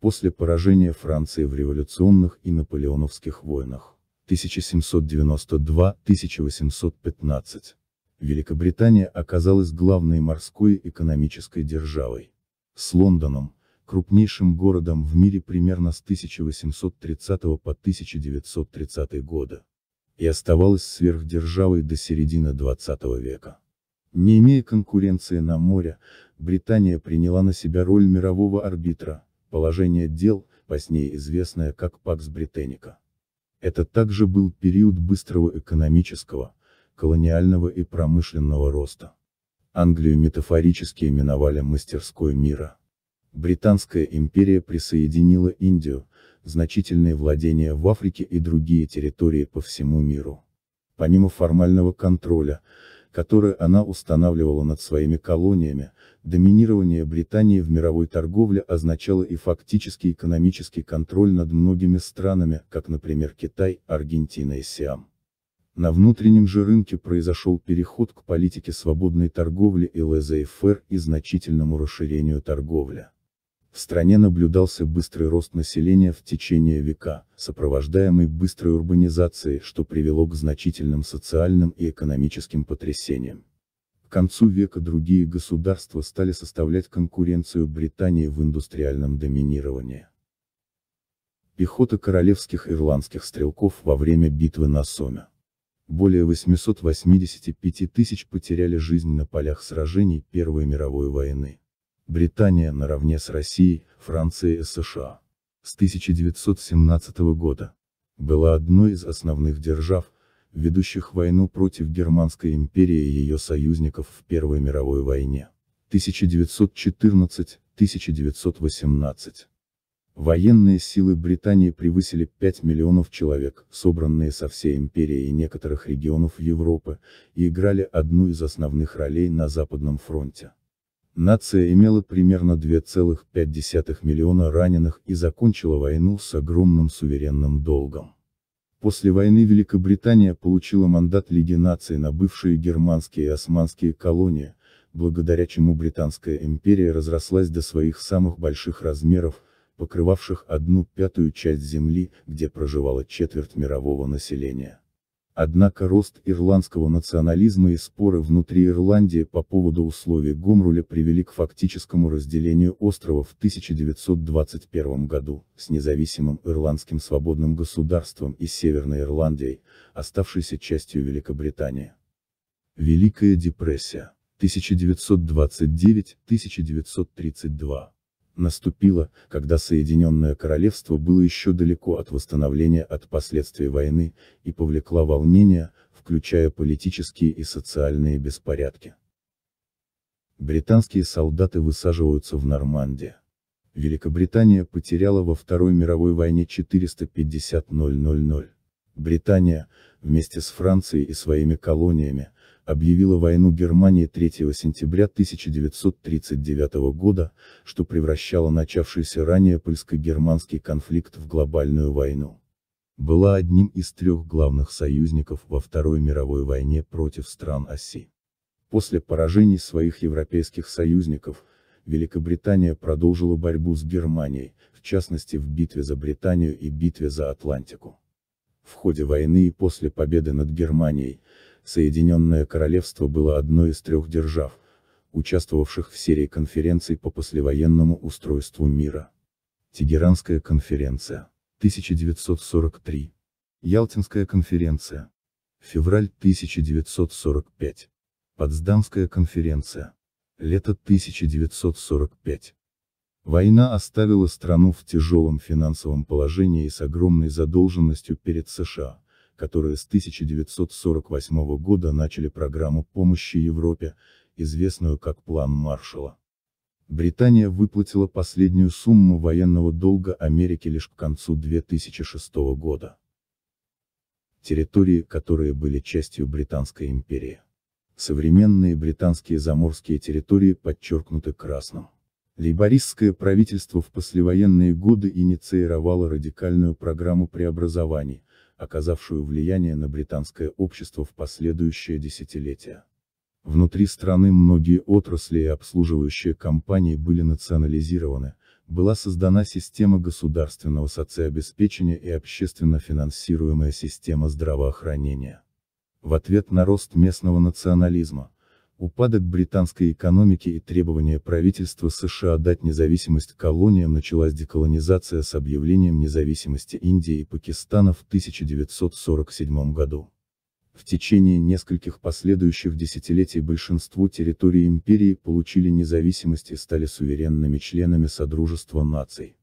После поражения Франции в революционных и наполеоновских войнах 1792-1815 Великобритания оказалась главной морской экономической державой. С Лондоном, крупнейшим городом в мире примерно с 1830 по 1930 годы, и оставалась сверхдержавой до середины 20 века. Не имея конкуренции на море, Британия приняла на себя роль мирового арбитра, положение дел, позднее известное как Пакс Британика. Это также был период быстрого экономического, колониального и промышленного роста. Англию метафорически именовали мастерской мира. Британская империя присоединила Индию, значительные владения в Африке и другие территории по всему миру. Помимо формального контроля, которое она устанавливала над своими колониями, доминирование Британии в мировой торговле означало и фактический экономический контроль над многими странами, как например Китай, Аргентина и Сиам. На внутреннем же рынке произошел переход к политике свободной торговли и ЛЗФР и значительному расширению торговли. В стране наблюдался быстрый рост населения в течение века, сопровождаемый быстрой урбанизацией, что привело к значительным социальным и экономическим потрясениям. К концу века другие государства стали составлять конкуренцию Британии в индустриальном доминировании. Пехота королевских ирландских стрелков во время битвы на Соме. Более 885 тысяч потеряли жизнь на полях сражений Первой мировой войны. Британия наравне с Россией, Францией и США. С 1917 года была одной из основных держав, ведущих войну против Германской империи и ее союзников в Первой мировой войне. 1914-1918. Военные силы Британии превысили 5 миллионов человек, собранные со всей империи и некоторых регионов Европы, и играли одну из основных ролей на Западном фронте. Нация имела примерно 2,5 миллиона раненых и закончила войну с огромным суверенным долгом. После войны Великобритания получила мандат Лиги наций на бывшие германские и османские колонии, благодаря чему Британская империя разрослась до своих самых больших размеров, покрывавших одну пятую часть земли, где проживала четверть мирового населения. Однако рост ирландского национализма и споры внутри Ирландии по поводу условий Гомруля привели к фактическому разделению острова в 1921 году, с независимым ирландским свободным государством и Северной Ирландией, оставшейся частью Великобритании. Великая депрессия 1929-1932 наступила, когда Соединенное Королевство было еще далеко от восстановления от последствий войны, и повлекла волнения, включая политические и социальные беспорядки. Британские солдаты высаживаются в Нормандии. Великобритания потеряла во Второй мировой войне 450 000. Британия, вместе с Францией и своими колониями, объявила войну Германии 3 сентября 1939 года, что превращало начавшийся ранее польско-германский конфликт в глобальную войну. Была одним из трех главных союзников во Второй мировой войне против стран оси. После поражений своих европейских союзников, Великобритания продолжила борьбу с Германией, в частности в битве за Британию и битве за Атлантику. В ходе войны и после победы над Германией, Соединенное Королевство было одной из трех держав, участвовавших в серии конференций по послевоенному устройству мира. Тегеранская конференция. 1943. Ялтинская конференция. Февраль 1945. Потсдамская конференция. Лето 1945. Война оставила страну в тяжелом финансовом положении и с огромной задолженностью перед США которые с 1948 года начали программу помощи Европе, известную как План Маршалла. Британия выплатила последнюю сумму военного долга Америке лишь к концу 2006 года. Территории, которые были частью Британской империи. Современные британские заморские территории подчеркнуты красным. Лейбористское правительство в послевоенные годы инициировало радикальную программу преобразований, оказавшую влияние на британское общество в последующее десятилетие. Внутри страны многие отрасли и обслуживающие компании были национализированы, была создана система государственного социобеспечения и общественно финансируемая система здравоохранения. В ответ на рост местного национализма, Упадок британской экономики и требования правительства США дать независимость колониям началась деколонизация с объявлением независимости Индии и Пакистана в 1947 году. В течение нескольких последующих десятилетий большинство территорий империи получили независимость и стали суверенными членами Содружества наций.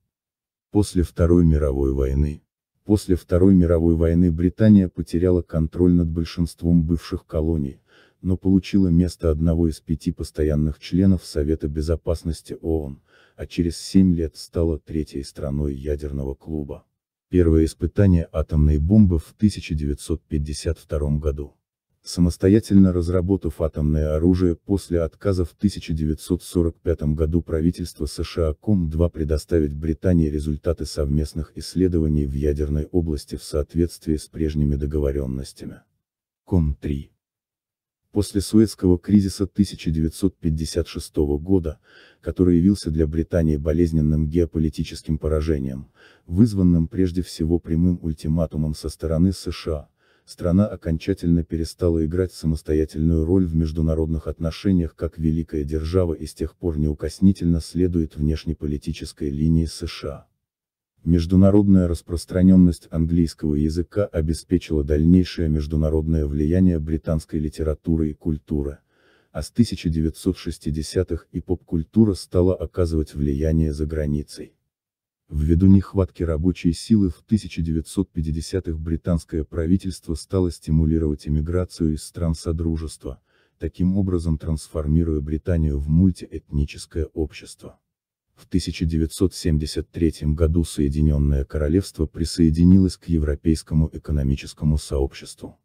После Второй мировой войны, после Второй мировой войны Британия потеряла контроль над большинством бывших колоний, но получила место одного из пяти постоянных членов Совета Безопасности ООН, а через семь лет стала третьей страной ядерного клуба. Первое испытание атомной бомбы в 1952 году. Самостоятельно разработав атомное оружие после отказа в 1945 году правительство США КОМ-2 предоставить Британии результаты совместных исследований в ядерной области в соответствии с прежними договоренностями. КОМ-3 После Суэцкого кризиса 1956 года, который явился для Британии болезненным геополитическим поражением, вызванным прежде всего прямым ультиматумом со стороны США, страна окончательно перестала играть самостоятельную роль в международных отношениях как великая держава и с тех пор неукоснительно следует внешнеполитической линии США. Международная распространенность английского языка обеспечила дальнейшее международное влияние британской литературы и культуры, а с 1960-х и поп-культура стала оказывать влияние за границей. Ввиду нехватки рабочей силы в 1950-х британское правительство стало стимулировать иммиграцию из стран Содружества, таким образом трансформируя Британию в мультиэтническое общество. В 1973 году Соединенное Королевство присоединилось к Европейскому экономическому сообществу.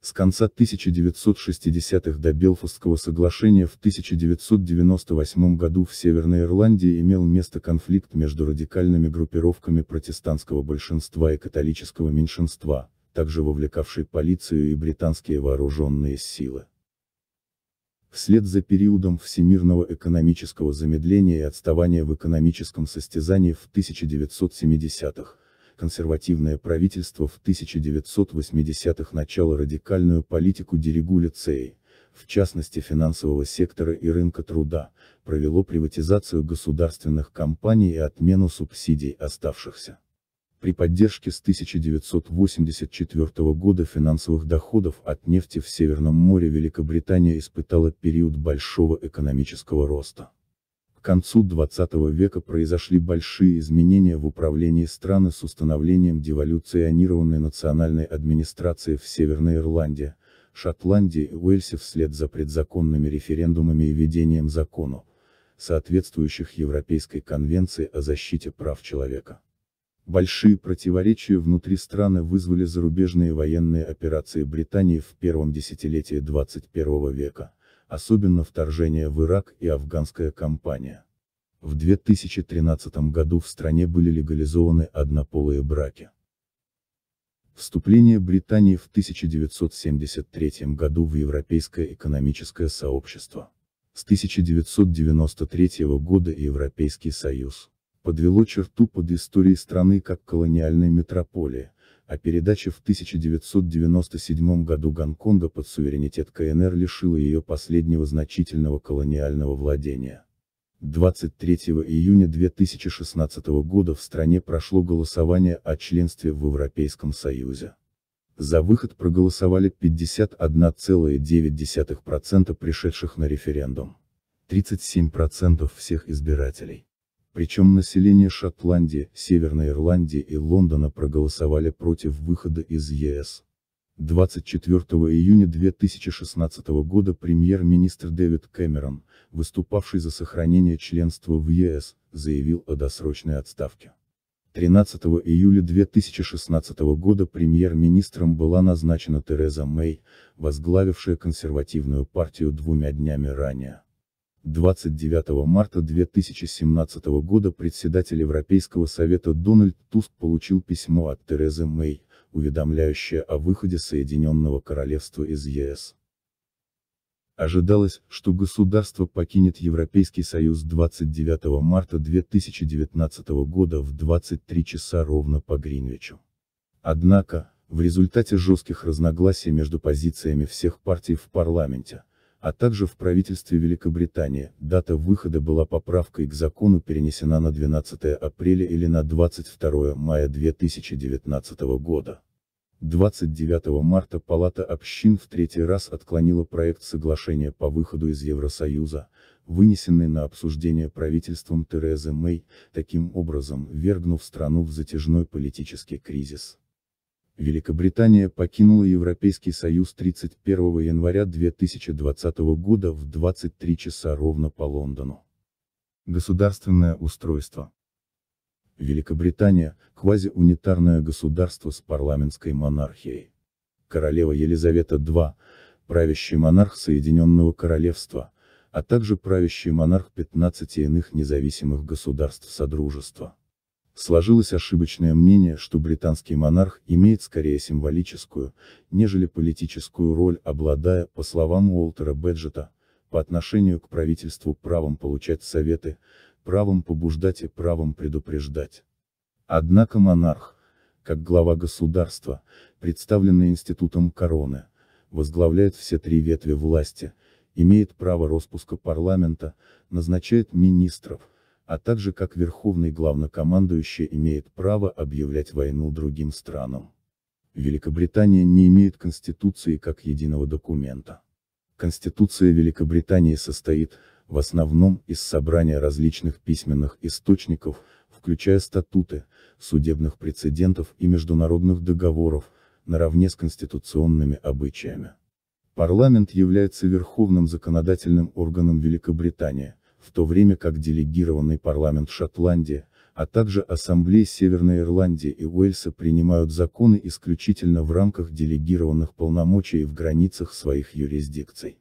С конца 1960-х до Белфастского соглашения в 1998 году в Северной Ирландии имел место конфликт между радикальными группировками протестантского большинства и католического меньшинства, также вовлекавший полицию и британские вооруженные силы. Вслед за периодом всемирного экономического замедления и отставания в экономическом состязании в 1970-х, консервативное правительство в 1980-х начало радикальную политику дерегуляции, в частности финансового сектора и рынка труда, провело приватизацию государственных компаний и отмену субсидий оставшихся при поддержке с 1984 года финансовых доходов от нефти в Северном море Великобритания испытала период большого экономического роста. К концу 20 века произошли большие изменения в управлении страны с установлением деволюционированной национальной администрации в Северной Ирландии, Шотландии и Уэльсе вслед за предзаконными референдумами и введением закону, соответствующих Европейской конвенции о защите прав человека. Большие противоречия внутри страны вызвали зарубежные военные операции Британии в первом десятилетии 21 века, особенно вторжение в Ирак и афганская кампания. В 2013 году в стране были легализованы однополые браки. Вступление Британии в 1973 году в Европейское экономическое сообщество. С 1993 года Европейский Союз подвело черту под историей страны как колониальной метрополии, а передача в 1997 году Гонконга под суверенитет КНР лишила ее последнего значительного колониального владения. 23 июня 2016 года в стране прошло голосование о членстве в Европейском Союзе. За выход проголосовали 51,9% пришедших на референдум. 37% всех избирателей. Причем население Шотландии, Северной Ирландии и Лондона проголосовали против выхода из ЕС. 24 июня 2016 года премьер-министр Дэвид Кэмерон, выступавший за сохранение членства в ЕС, заявил о досрочной отставке. 13 июля 2016 года премьер-министром была назначена Тереза Мэй, возглавившая консервативную партию двумя днями ранее. 29 марта 2017 года председатель Европейского совета Дональд Туск получил письмо от Терезы Мэй, уведомляющее о выходе Соединенного Королевства из ЕС. Ожидалось, что государство покинет Европейский Союз 29 марта 2019 года в 23 часа ровно по Гринвичу. Однако, в результате жестких разногласий между позициями всех партий в парламенте, а также в правительстве Великобритании. Дата выхода была поправкой к закону перенесена на 12 апреля или на 22 мая 2019 года. 29 марта Палата общин в третий раз отклонила проект соглашения по выходу из Евросоюза, вынесенный на обсуждение правительством Терезы Мэй, таким образом вергнув страну в затяжной политический кризис. Великобритания покинула Европейский Союз 31 января 2020 года в 23 часа ровно по Лондону. Государственное устройство. Великобритания – квазиунитарное государство с парламентской монархией. Королева Елизавета II, правящий монарх Соединенного Королевства, а также правящий монарх 15 иных независимых государств Содружества. Сложилось ошибочное мнение, что британский монарх имеет скорее символическую, нежели политическую роль, обладая, по словам Уолтера Беджета, по отношению к правительству правом получать советы, правом побуждать и правом предупреждать. Однако монарх, как глава государства, представленный институтом короны, возглавляет все три ветви власти, имеет право распуска парламента, назначает министров, а также как Верховный Главнокомандующий имеет право объявлять войну другим странам. Великобритания не имеет Конституции как единого документа. Конституция Великобритании состоит, в основном, из собрания различных письменных источников, включая статуты, судебных прецедентов и международных договоров, наравне с конституционными обычаями. Парламент является верховным законодательным органом Великобритании – в то время как делегированный парламент Шотландии, а также Ассамблеи Северной Ирландии и Уэльса принимают законы исключительно в рамках делегированных полномочий и в границах своих юрисдикций.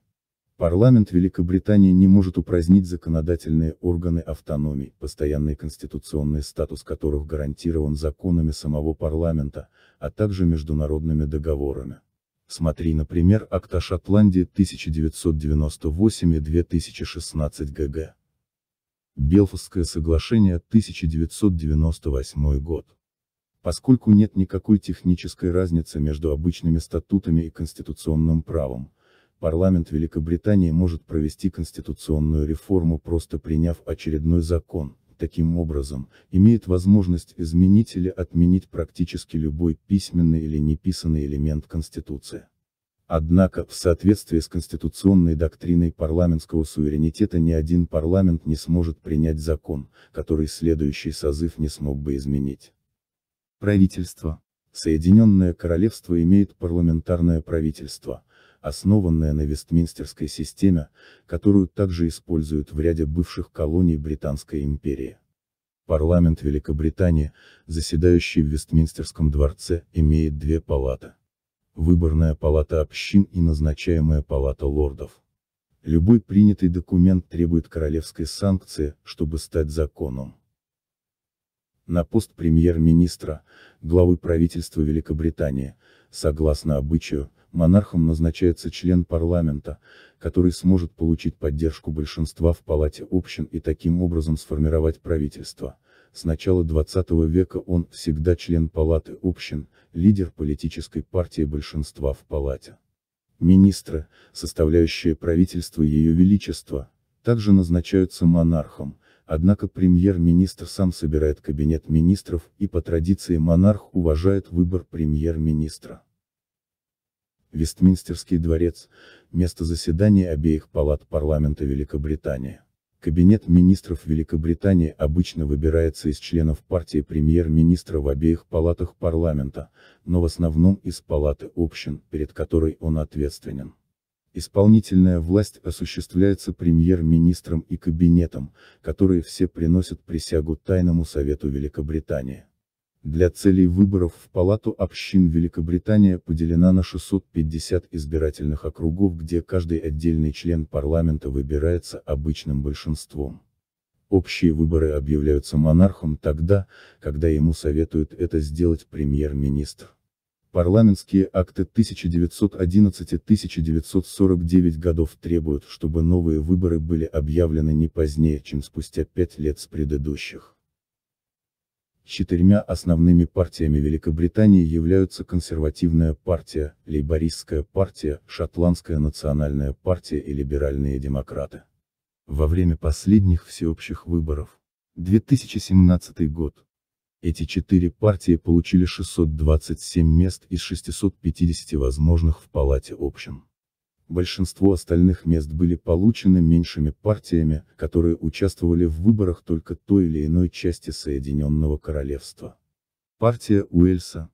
Парламент Великобритании не может упразднить законодательные органы автономии, постоянный конституционный статус которых гарантирован законами самого парламента, а также международными договорами. Смотри, например, Акта Шотландии 1998 и 2016 ГГ. Белфасское соглашение 1998 год. Поскольку нет никакой технической разницы между обычными статутами и конституционным правом, парламент Великобритании может провести конституционную реформу просто приняв очередной закон, таким образом, имеет возможность изменить или отменить практически любой письменный или неписанный элемент Конституции. Однако, в соответствии с конституционной доктриной парламентского суверенитета ни один парламент не сможет принять закон, который следующий созыв не смог бы изменить. Правительство. Соединенное Королевство имеет парламентарное правительство, основанная на вестминстерской системе, которую также используют в ряде бывших колоний Британской империи. Парламент Великобритании, заседающий в Вестминстерском дворце, имеет две палаты. Выборная палата общин и назначаемая палата лордов. Любой принятый документ требует королевской санкции, чтобы стать законом. На пост премьер-министра, главы правительства Великобритании, согласно обычаю, монархом назначается член парламента, который сможет получить поддержку большинства в Палате общин и таким образом сформировать правительство. С начала 20 века он всегда член Палаты общин, лидер политической партии большинства в Палате. Министры, составляющие правительство Ее Величества, также назначаются монархом, однако премьер-министр сам собирает кабинет министров и по традиции монарх уважает выбор премьер-министра. Вестминстерский дворец, место заседания обеих палат парламента Великобритании. Кабинет министров Великобритании обычно выбирается из членов партии премьер-министра в обеих палатах парламента, но в основном из палаты общин, перед которой он ответственен. Исполнительная власть осуществляется премьер-министром и кабинетом, которые все приносят присягу Тайному Совету Великобритании. Для целей выборов в Палату общин Великобритания поделена на 650 избирательных округов, где каждый отдельный член парламента выбирается обычным большинством. Общие выборы объявляются монархом тогда, когда ему советуют это сделать премьер-министр. Парламентские акты 1911-1949 годов требуют, чтобы новые выборы были объявлены не позднее, чем спустя пять лет с предыдущих. Четырьмя основными партиями Великобритании являются Консервативная партия, Лейбористская партия, Шотландская национальная партия и Либеральные демократы. Во время последних всеобщих выборов 2017 год. Эти четыре партии получили 627 мест из 650 возможных в Палате общин. Большинство остальных мест были получены меньшими партиями, которые участвовали в выборах только той или иной части Соединенного Королевства. Партия Уэльса,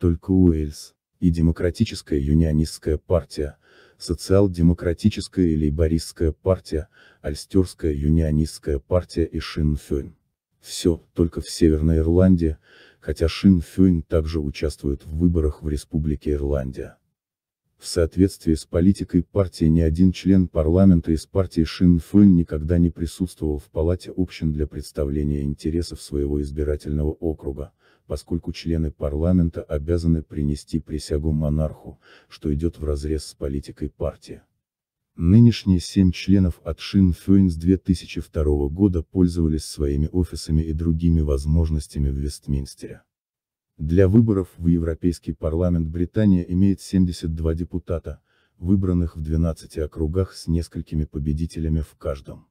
только Уэльс, и Демократическая юнионистская партия, Социал-демократическая и Лейбористская партия, Альстерская юнионистская партия и Шинфюн. Все, только в Северной Ирландии, хотя Шинфюн также участвует в выборах в Республике Ирландия. В соответствии с политикой партии ни один член парламента из партии Шин Шинфын никогда не присутствовал в Палате общин для представления интересов своего избирательного округа, поскольку члены парламента обязаны принести присягу монарху, что идет вразрез с политикой партии. Нынешние семь членов от Шин Шинфын с 2002 года пользовались своими офисами и другими возможностями в Вестминстере. Для выборов в Европейский парламент Британия имеет 72 депутата, выбранных в 12 округах с несколькими победителями в каждом.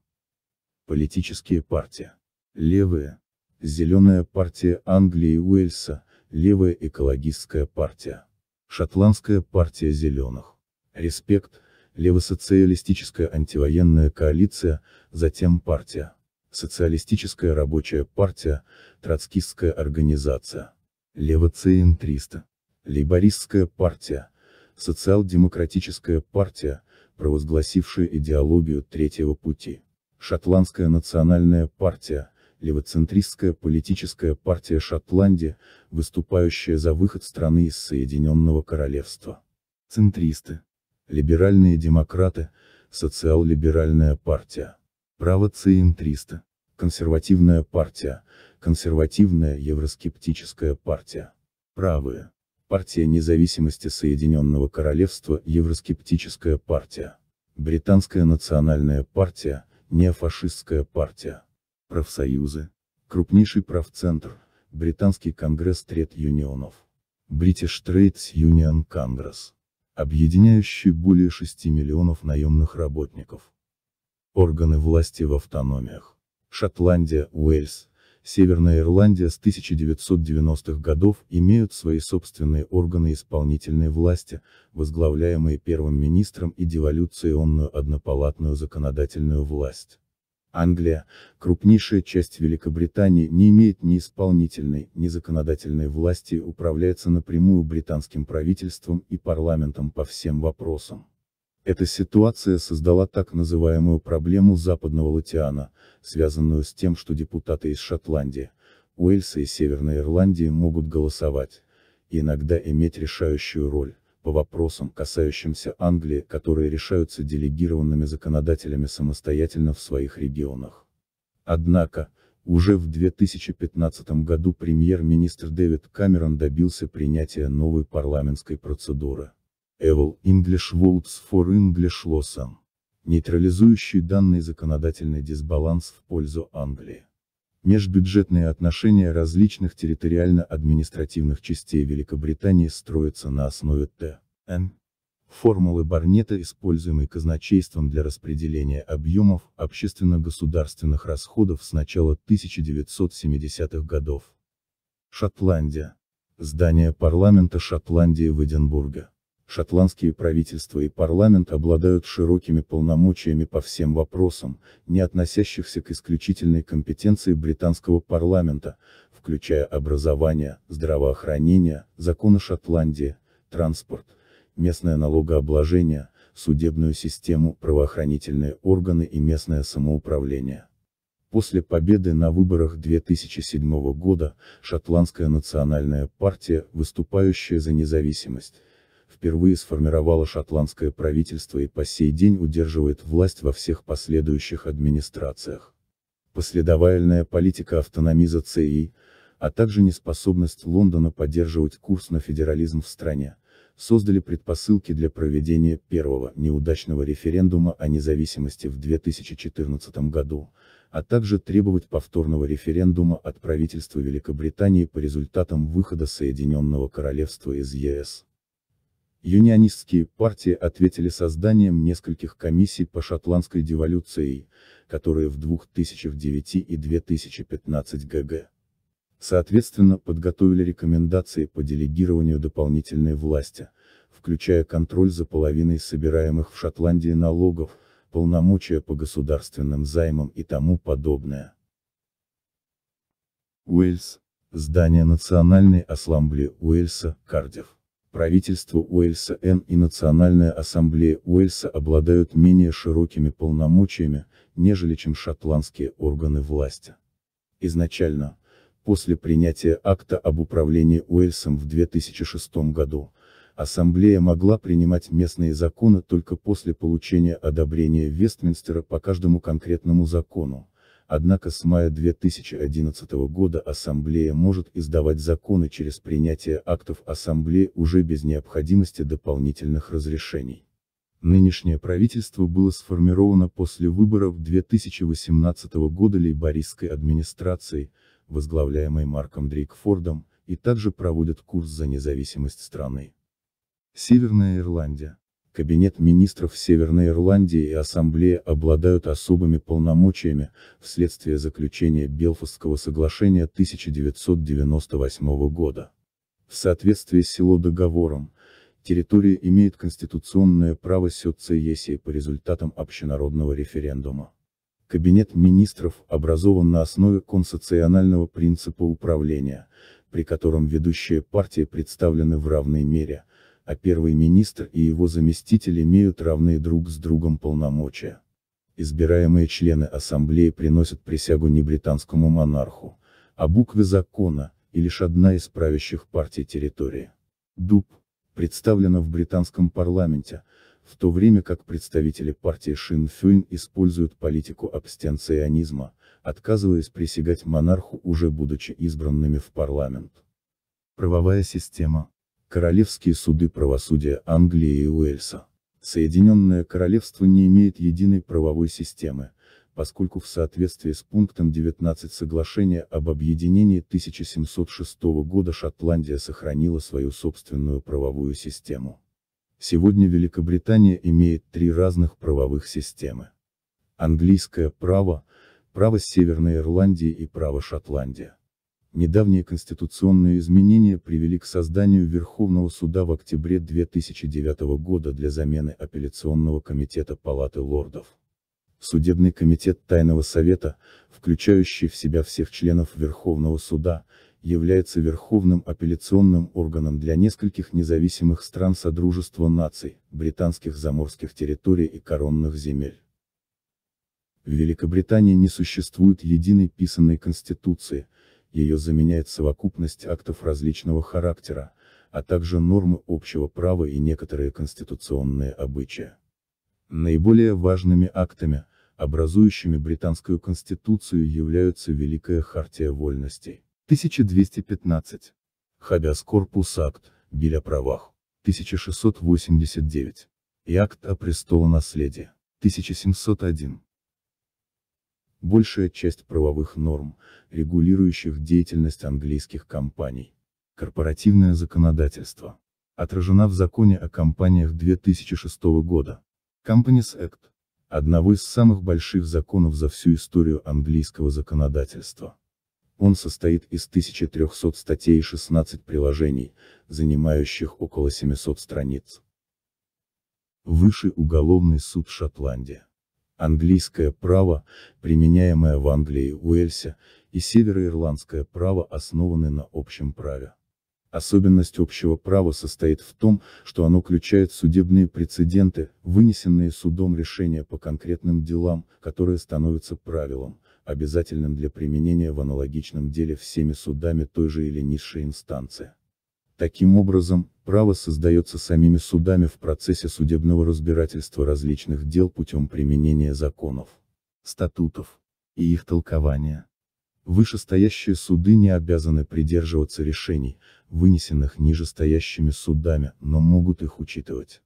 Политические партии. Левые. Зеленая партия Англии и Уэльса, левая экологистская партия. Шотландская партия зеленых. Респект, левосоциалистическая антивоенная коалиция, затем партия. Социалистическая рабочая партия, троцкистская организация. Левоцен 300. Лейбористская партия, социал-демократическая партия, провозгласившая идеологию третьего пути. Шотландская национальная партия, левоцентристская политическая партия Шотландии, выступающая за выход страны из Соединенного Королевства. Центристы. Либеральные демократы, социал-либеральная партия. Правоцентристы. Консервативная партия, консервативная евроскептическая партия. Правые. Партия независимости Соединенного Королевства, евроскептическая партия. Британская национальная партия, неофашистская партия. Профсоюзы. Крупнейший правцентр, Британский конгресс трет юнионов. British Trades Union Congress. Объединяющий более 6 миллионов наемных работников. Органы власти в автономиях. Шотландия, Уэльс, Северная Ирландия с 1990-х годов имеют свои собственные органы исполнительной власти, возглавляемые первым министром и деволюционную однопалатную законодательную власть. Англия, крупнейшая часть Великобритании, не имеет ни исполнительной, ни законодательной власти и управляется напрямую британским правительством и парламентом по всем вопросам. Эта ситуация создала так называемую проблему западного Латиана, связанную с тем, что депутаты из Шотландии, Уэльса и Северной Ирландии могут голосовать, и иногда иметь решающую роль, по вопросам, касающимся Англии, которые решаются делегированными законодателями самостоятельно в своих регионах. Однако, уже в 2015 году премьер-министр Дэвид Камерон добился принятия новой парламентской процедуры. Evil English Words for English Lawson, нейтрализующий данный законодательный дисбаланс в пользу Англии. Межбюджетные отношения различных территориально-административных частей Великобритании строятся на основе Т.Н. формулы Барнета, используемой казначейством для распределения объемов общественно-государственных расходов с начала 1970-х годов. Шотландия. Здание парламента Шотландии в Эдинбурге шотландские правительства и парламент обладают широкими полномочиями по всем вопросам, не относящихся к исключительной компетенции британского парламента, включая образование, здравоохранение, законы Шотландии, транспорт, местное налогообложение, судебную систему, правоохранительные органы и местное самоуправление. После победы на выборах 2007 года, шотландская национальная партия, выступающая за независимость, впервые сформировало шотландское правительство и по сей день удерживает власть во всех последующих администрациях. Последовательная политика автономизации, а также неспособность Лондона поддерживать курс на федерализм в стране, создали предпосылки для проведения первого неудачного референдума о независимости в 2014 году, а также требовать повторного референдума от правительства Великобритании по результатам выхода Соединенного Королевства из ЕС. Юнионистские партии ответили созданием нескольких комиссий по шотландской деволюции, которые в 2009 и 2015 г.г. Соответственно, подготовили рекомендации по делегированию дополнительной власти, включая контроль за половиной собираемых в Шотландии налогов, полномочия по государственным займам и тому подобное. Уэльс. Здание Национальной Ассамблеи Уэльса, Кардив правительство Уэльса Н и Национальная ассамблея Уэльса обладают менее широкими полномочиями, нежели чем шотландские органы власти. Изначально, после принятия акта об управлении Уэльсом в 2006 году, Ассамблея могла принимать местные законы только после получения одобрения Вестминстера по каждому конкретному закону, Однако с мая 2011 года Ассамблея может издавать законы через принятие актов Ассамблеи уже без необходимости дополнительных разрешений. Нынешнее правительство было сформировано после выборов 2018 года лейбористской администрацией, возглавляемой Марком Дрейкфордом, и также проводит курс за независимость страны. Северная Ирландия Кабинет министров Северной Ирландии и Ассамблея обладают особыми полномочиями, вследствие заключения Белфастского соглашения 1998 года. В соответствии с село договором, территория имеет конституционное право сёцеесии по результатам общенародного референдума. Кабинет министров образован на основе конституционального принципа управления, при котором ведущие партии представлены в равной мере, а первый министр и его заместитель имеют равные друг с другом полномочия. Избираемые члены ассамблеи приносят присягу не британскому монарху, а буквы закона, и лишь одна из правящих партий территории. Дуб, представлена в британском парламенте, в то время как представители партии Шин Фюин используют политику абстенционизма, отказываясь присягать монарху уже будучи избранными в парламент. Правовая система королевские суды правосудия Англии и Уэльса. Соединенное Королевство не имеет единой правовой системы, поскольку в соответствии с пунктом 19 соглашения об объединении 1706 года Шотландия сохранила свою собственную правовую систему. Сегодня Великобритания имеет три разных правовых системы. Английское право, право Северной Ирландии и право Шотландия. Недавние конституционные изменения привели к созданию Верховного суда в октябре 2009 года для замены апелляционного комитета Палаты лордов. Судебный комитет Тайного совета, включающий в себя всех членов Верховного суда, является верховным апелляционным органом для нескольких независимых стран Содружества наций, британских заморских территорий и коронных земель. В Великобритании не существует единой писанной конституции – ее заменяет совокупность актов различного характера, а также нормы общего права и некоторые конституционные обычаи. Наиболее важными актами, образующими британскую конституцию являются Великая Хартия Вольностей, 1215, Хабиас Корпус Акт, Биль правах, 1689, и Акт о престолонаследии, 1701 большая часть правовых норм, регулирующих деятельность английских компаний. Корпоративное законодательство. Отражена в законе о компаниях 2006 года. Companies Act. Одного из самых больших законов за всю историю английского законодательства. Он состоит из 1300 статей и 16 приложений, занимающих около 700 страниц. Высший уголовный суд Шотландия. Английское право, применяемое в Англии, Уэльсе, и североирландское право основаны на общем праве. Особенность общего права состоит в том, что оно включает судебные прецеденты, вынесенные судом решения по конкретным делам, которые становятся правилом, обязательным для применения в аналогичном деле всеми судами той же или низшей инстанции. Таким образом, право создается самими судами в процессе судебного разбирательства различных дел путем применения законов, статутов и их толкования. Вышестоящие суды не обязаны придерживаться решений, вынесенных нижестоящими судами, но могут их учитывать.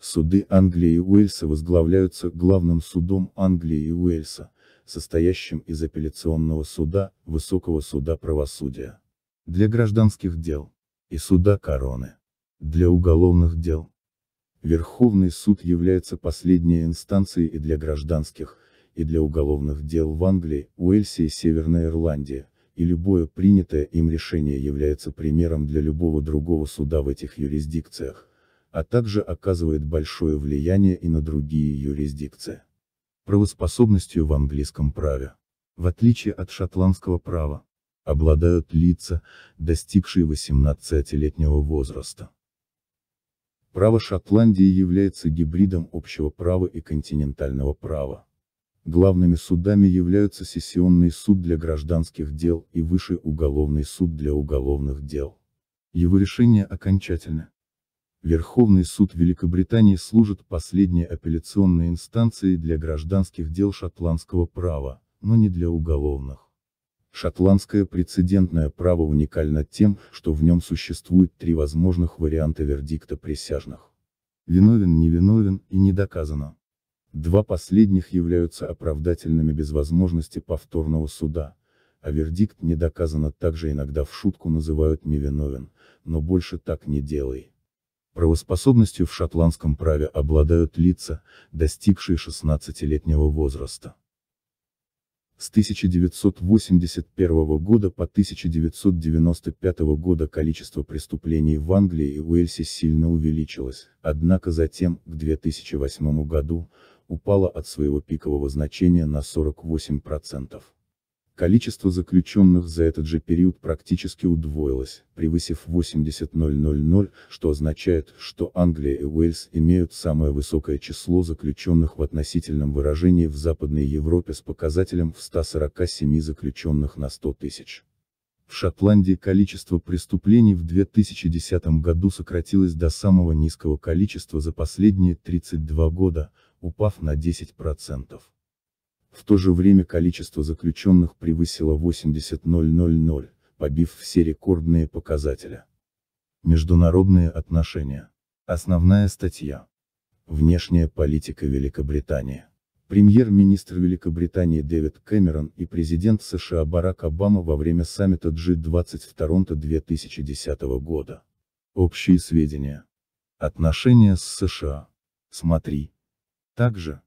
Суды Англии и Уэльса возглавляются главным судом Англии и Уэльса, состоящим из апелляционного суда, высокого суда правосудия. Для гражданских дел и суда короны. Для уголовных дел. Верховный суд является последней инстанцией и для гражданских, и для уголовных дел в Англии, Уэльсе и Северной Ирландии, и любое принятое им решение является примером для любого другого суда в этих юрисдикциях, а также оказывает большое влияние и на другие юрисдикции. Правоспособностью в английском праве. В отличие от шотландского права, обладают лица, достигшие 18-летнего возраста. Право Шотландии является гибридом общего права и континентального права. Главными судами являются сессионный суд для гражданских дел и высший уголовный суд для уголовных дел. Его решение окончательно. Верховный суд Великобритании служит последней апелляционной инстанцией для гражданских дел шотландского права, но не для уголовных. Шотландское прецедентное право уникально тем, что в нем существует три возможных варианта вердикта присяжных. Виновен, невиновен и не доказано. Два последних являются оправдательными без возможности повторного суда, а вердикт не доказано также иногда в шутку называют невиновен, но больше так не делай. Правоспособностью в шотландском праве обладают лица, достигшие 16-летнего возраста. С 1981 года по 1995 года количество преступлений в Англии и Уэльсе сильно увеличилось, однако затем, к 2008 году, упало от своего пикового значения на 48%. Количество заключенных за этот же период практически удвоилось, превысив 80 000, что означает, что Англия и Уэльс имеют самое высокое число заключенных в относительном выражении в Западной Европе с показателем в 147 заключенных на 100 тысяч. В Шотландии количество преступлений в 2010 году сократилось до самого низкого количества за последние 32 года, упав на 10%. В то же время количество заключенных превысило 80 000, побив все рекордные показатели. Международные отношения. Основная статья. Внешняя политика Великобритании. Премьер-министр Великобритании Дэвид Кэмерон и президент США Барак Обама во время саммита G20 в Торонто 2010 года. Общие сведения. Отношения с США. Смотри. Также,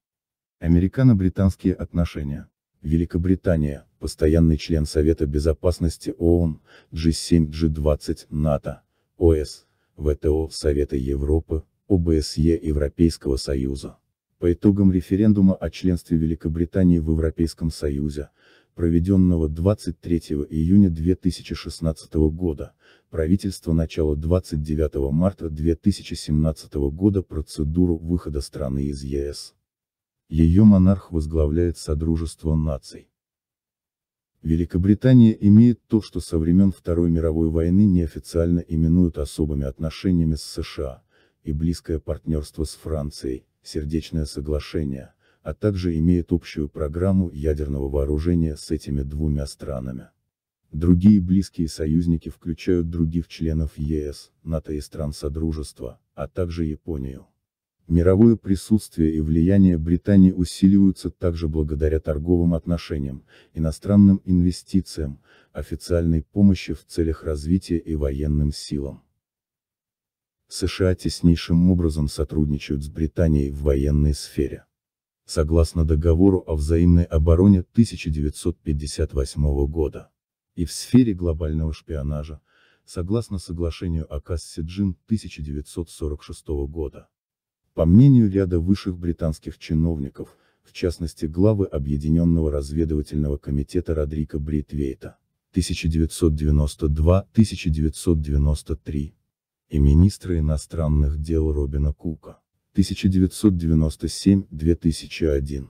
Американо-британские отношения. Великобритания, постоянный член Совета Безопасности ООН, G7, G20, НАТО, ОС, ВТО, Совета Европы, ОБСЕ Европейского Союза. По итогам референдума о членстве Великобритании в Европейском Союзе, проведенного 23 июня 2016 года, правительство начало 29 марта 2017 года процедуру выхода страны из ЕС. Ее монарх возглавляет Содружество наций. Великобритания имеет то, что со времен Второй мировой войны неофициально именуют особыми отношениями с США, и близкое партнерство с Францией, сердечное соглашение, а также имеет общую программу ядерного вооружения с этими двумя странами. Другие близкие союзники включают других членов ЕС, НАТО и стран Содружества, а также Японию. Мировое присутствие и влияние Британии усиливаются также благодаря торговым отношениям, иностранным инвестициям, официальной помощи в целях развития и военным силам. США теснейшим образом сотрудничают с Британией в военной сфере. Согласно договору о взаимной обороне 1958 года. И в сфере глобального шпионажа, согласно соглашению о Кассиджин 1946 года. По мнению ряда высших британских чиновников, в частности главы Объединенного разведывательного комитета Родрика Бритвейта, 1992-1993, и министра иностранных дел Робина Кука, 1997-2001.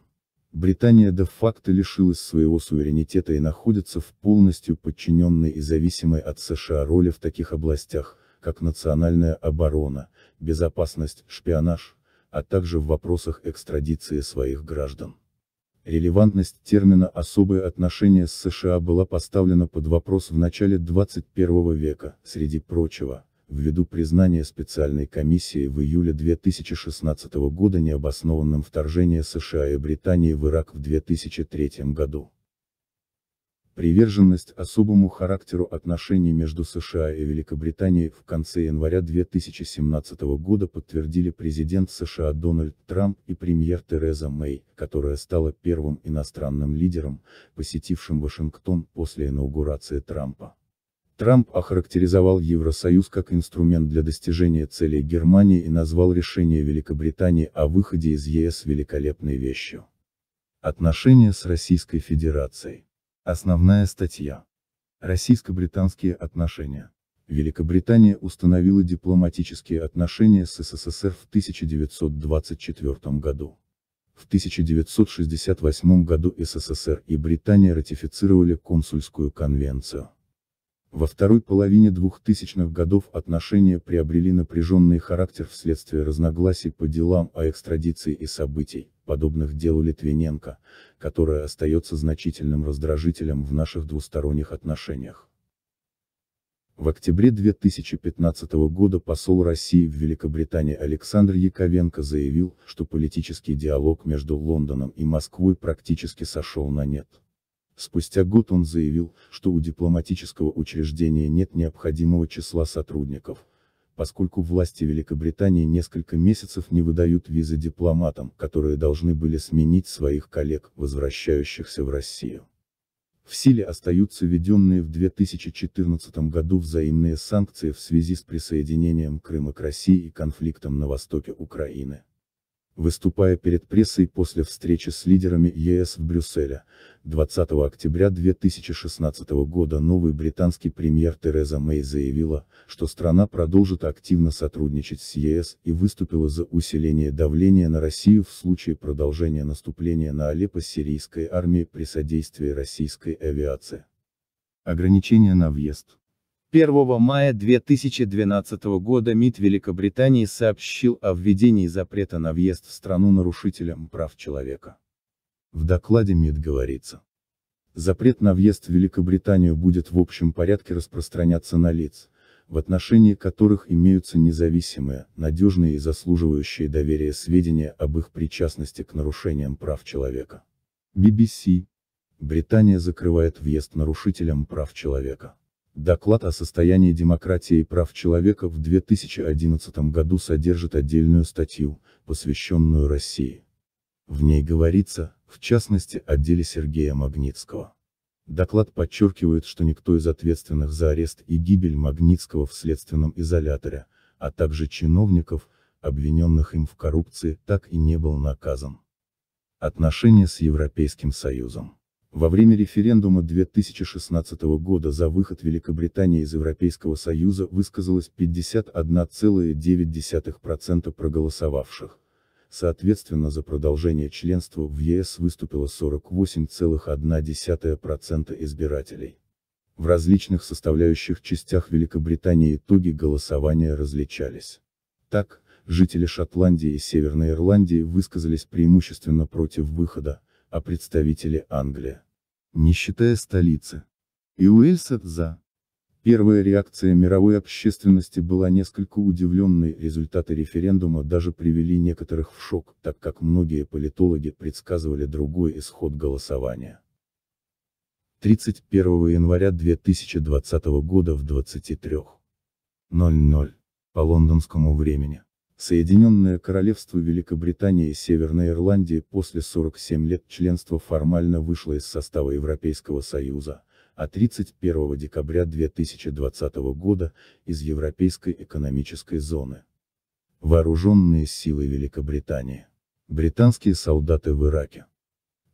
Британия де-факто лишилась своего суверенитета и находится в полностью подчиненной и зависимой от США роли в таких областях, как национальная оборона, безопасность, шпионаж, а также в вопросах экстрадиции своих граждан. Релевантность термина «особые отношения с США» была поставлена под вопрос в начале 21 века, среди прочего, ввиду признания специальной комиссии в июле 2016 года необоснованным вторжение США и Британии в Ирак в 2003 году. Приверженность особому характеру отношений между США и Великобританией в конце января 2017 года подтвердили президент США Дональд Трамп и премьер Тереза Мэй, которая стала первым иностранным лидером, посетившим Вашингтон после инаугурации Трампа. Трамп охарактеризовал Евросоюз как инструмент для достижения целей Германии и назвал решение Великобритании о выходе из ЕС великолепной вещью. Отношения с Российской Федерацией Основная статья. Российско-британские отношения. Великобритания установила дипломатические отношения с СССР в 1924 году. В 1968 году СССР и Британия ратифицировали консульскую конвенцию. Во второй половине 2000-х годов отношения приобрели напряженный характер вследствие разногласий по делам о экстрадиции и событий, подобных дел у Литвиненко, которая остается значительным раздражителем в наших двусторонних отношениях. В октябре 2015 года посол России в Великобритании Александр Яковенко заявил, что политический диалог между Лондоном и Москвой практически сошел на нет. Спустя год он заявил, что у дипломатического учреждения нет необходимого числа сотрудников, поскольку власти Великобритании несколько месяцев не выдают визы дипломатам, которые должны были сменить своих коллег, возвращающихся в Россию. В силе остаются введенные в 2014 году взаимные санкции в связи с присоединением Крыма к России и конфликтом на востоке Украины. Выступая перед прессой после встречи с лидерами ЕС в Брюсселе, 20 октября 2016 года новый британский премьер Тереза Мэй заявила, что страна продолжит активно сотрудничать с ЕС и выступила за усиление давления на Россию в случае продолжения наступления на Алеппо сирийской армии при содействии российской авиации. Ограничения на въезд 1 мая 2012 года МИД Великобритании сообщил о введении запрета на въезд в страну нарушителям прав человека. В докладе МИД говорится. Запрет на въезд в Великобританию будет в общем порядке распространяться на лиц, в отношении которых имеются независимые, надежные и заслуживающие доверия сведения об их причастности к нарушениям прав человека. BBC. Британия закрывает въезд нарушителям прав человека. Доклад о состоянии демократии и прав человека в 2011 году содержит отдельную статью, посвященную России. В ней говорится, в частности, о деле Сергея Магнитского. Доклад подчеркивает, что никто из ответственных за арест и гибель Магнитского в следственном изоляторе, а также чиновников, обвиненных им в коррупции, так и не был наказан. Отношения с Европейским Союзом во время референдума 2016 года за выход Великобритании из Европейского Союза высказалось 51,9% проголосовавших. Соответственно за продолжение членства в ЕС выступило 48,1% избирателей. В различных составляющих частях Великобритании итоги голосования различались. Так, жители Шотландии и Северной Ирландии высказались преимущественно против выхода, а представители Англии. Не считая столицы. И Уэльса за. Первая реакция мировой общественности была несколько удивленной, результаты референдума даже привели некоторых в шок, так как многие политологи предсказывали другой исход голосования. 31 января 2020 года в 23.00 по лондонскому времени. Соединенное Королевство Великобритании и Северной Ирландии после 47 лет членства формально вышло из состава Европейского Союза, а 31 декабря 2020 года – из Европейской экономической зоны. Вооруженные силы Великобритании. Британские солдаты в Ираке.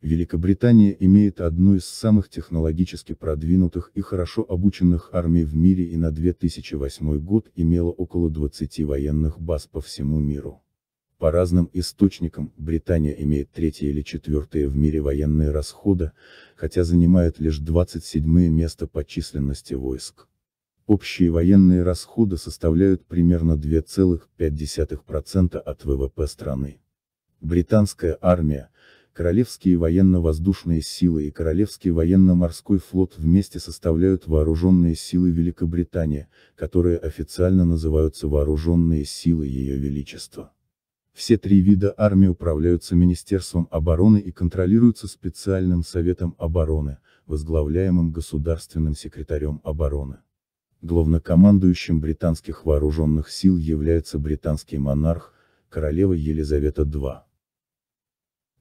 Великобритания имеет одну из самых технологически продвинутых и хорошо обученных армий в мире и на 2008 год имела около 20 военных баз по всему миру. По разным источникам, Британия имеет третье или четвертое в мире военные расходы, хотя занимает лишь 27 место по численности войск. Общие военные расходы составляют примерно 2,5% от ВВП страны. Британская армия, Королевские военно-воздушные силы и Королевский военно-морской флот вместе составляют вооруженные силы Великобритании, которые официально называются вооруженные силы Ее Величества. Все три вида армии управляются Министерством обороны и контролируются специальным Советом обороны, возглавляемым государственным секретарем обороны. Главнокомандующим британских вооруженных сил является британский монарх, королева Елизавета II.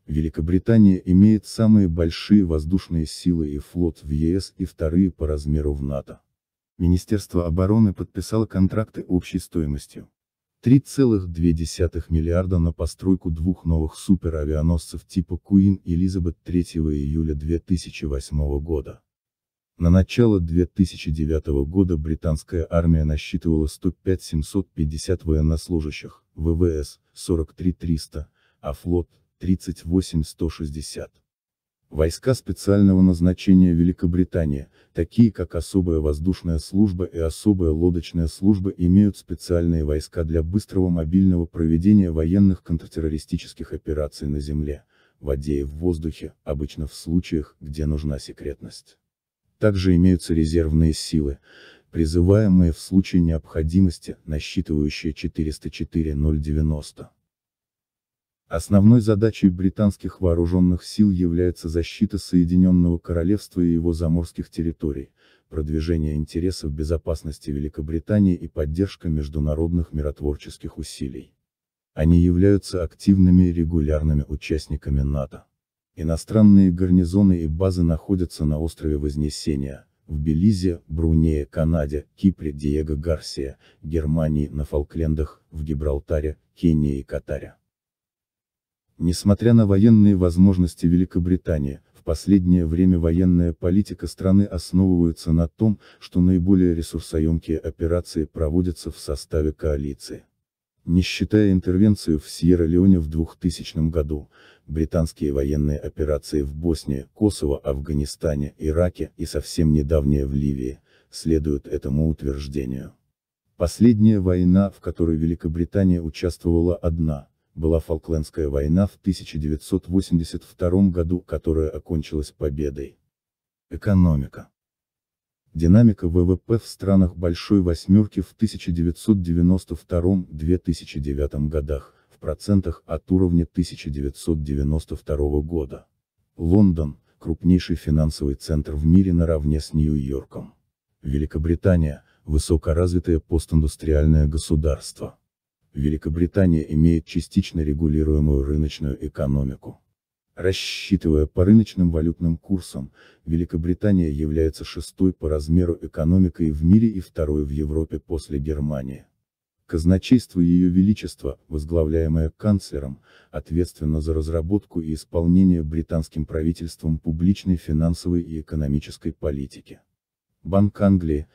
Великобритания имеет самые большие воздушные силы и флот в ЕС и вторые по размеру в НАТО. Министерство обороны подписало контракты общей стоимостью 3,2 миллиарда на постройку двух новых суперавианосцев типа Queen Elizabeth 3 июля 2008 года. На начало 2009 года британская армия насчитывала 105 750 военнослужащих, ВВС – 43 300, а флот – 38 160. Войска специального назначения Великобритании, такие как особая воздушная служба и особая лодочная служба имеют специальные войска для быстрого мобильного проведения военных контртеррористических операций на земле, в воде и в воздухе, обычно в случаях, где нужна секретность. Также имеются резервные силы, призываемые в случае необходимости, насчитывающие 404 090. Основной задачей британских вооруженных сил является защита Соединенного Королевства и его заморских территорий, продвижение интересов безопасности Великобритании и поддержка международных миротворческих усилий. Они являются активными и регулярными участниками НАТО. Иностранные гарнизоны и базы находятся на острове Вознесения, в Белизе, Брунее, Канаде, Кипре, Диего Гарсия, Германии, на Фолклендах, в Гибралтаре, Кении и Катаре. Несмотря на военные возможности Великобритании, в последнее время военная политика страны основывается на том, что наиболее ресурсоемкие операции проводятся в составе коалиции. Не считая интервенцию в Сьерра-Леоне в 2000 году, британские военные операции в Боснии, Косово, Афганистане, Ираке и совсем недавнее в Ливии, следуют этому утверждению. Последняя война, в которой Великобритания участвовала одна, была Фолклендская война в 1982 году, которая окончилась победой. Экономика. Динамика ВВП в странах Большой Восьмерки в 1992-2009 годах, в процентах от уровня 1992 года. Лондон, крупнейший финансовый центр в мире наравне с Нью-Йорком. Великобритания, высокоразвитое постиндустриальное государство. Великобритания имеет частично регулируемую рыночную экономику. Рассчитывая по рыночным валютным курсам, Великобритания является шестой по размеру экономикой в мире и второй в Европе после Германии. Казначейство Ее Величества, возглавляемое канцлером, ответственно за разработку и исполнение британским правительством публичной финансовой и экономической политики. Банк Англии,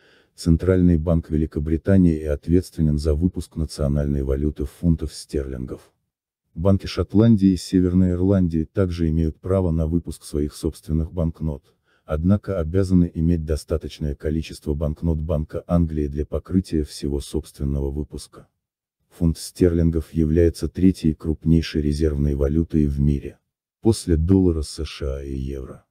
Центральный банк Великобритании и ответственен за выпуск национальной валюты фунтов стерлингов. Банки Шотландии и Северной Ирландии также имеют право на выпуск своих собственных банкнот, однако обязаны иметь достаточное количество банкнот Банка Англии для покрытия всего собственного выпуска. Фунт стерлингов является третьей крупнейшей резервной валютой в мире. После доллара США и евро.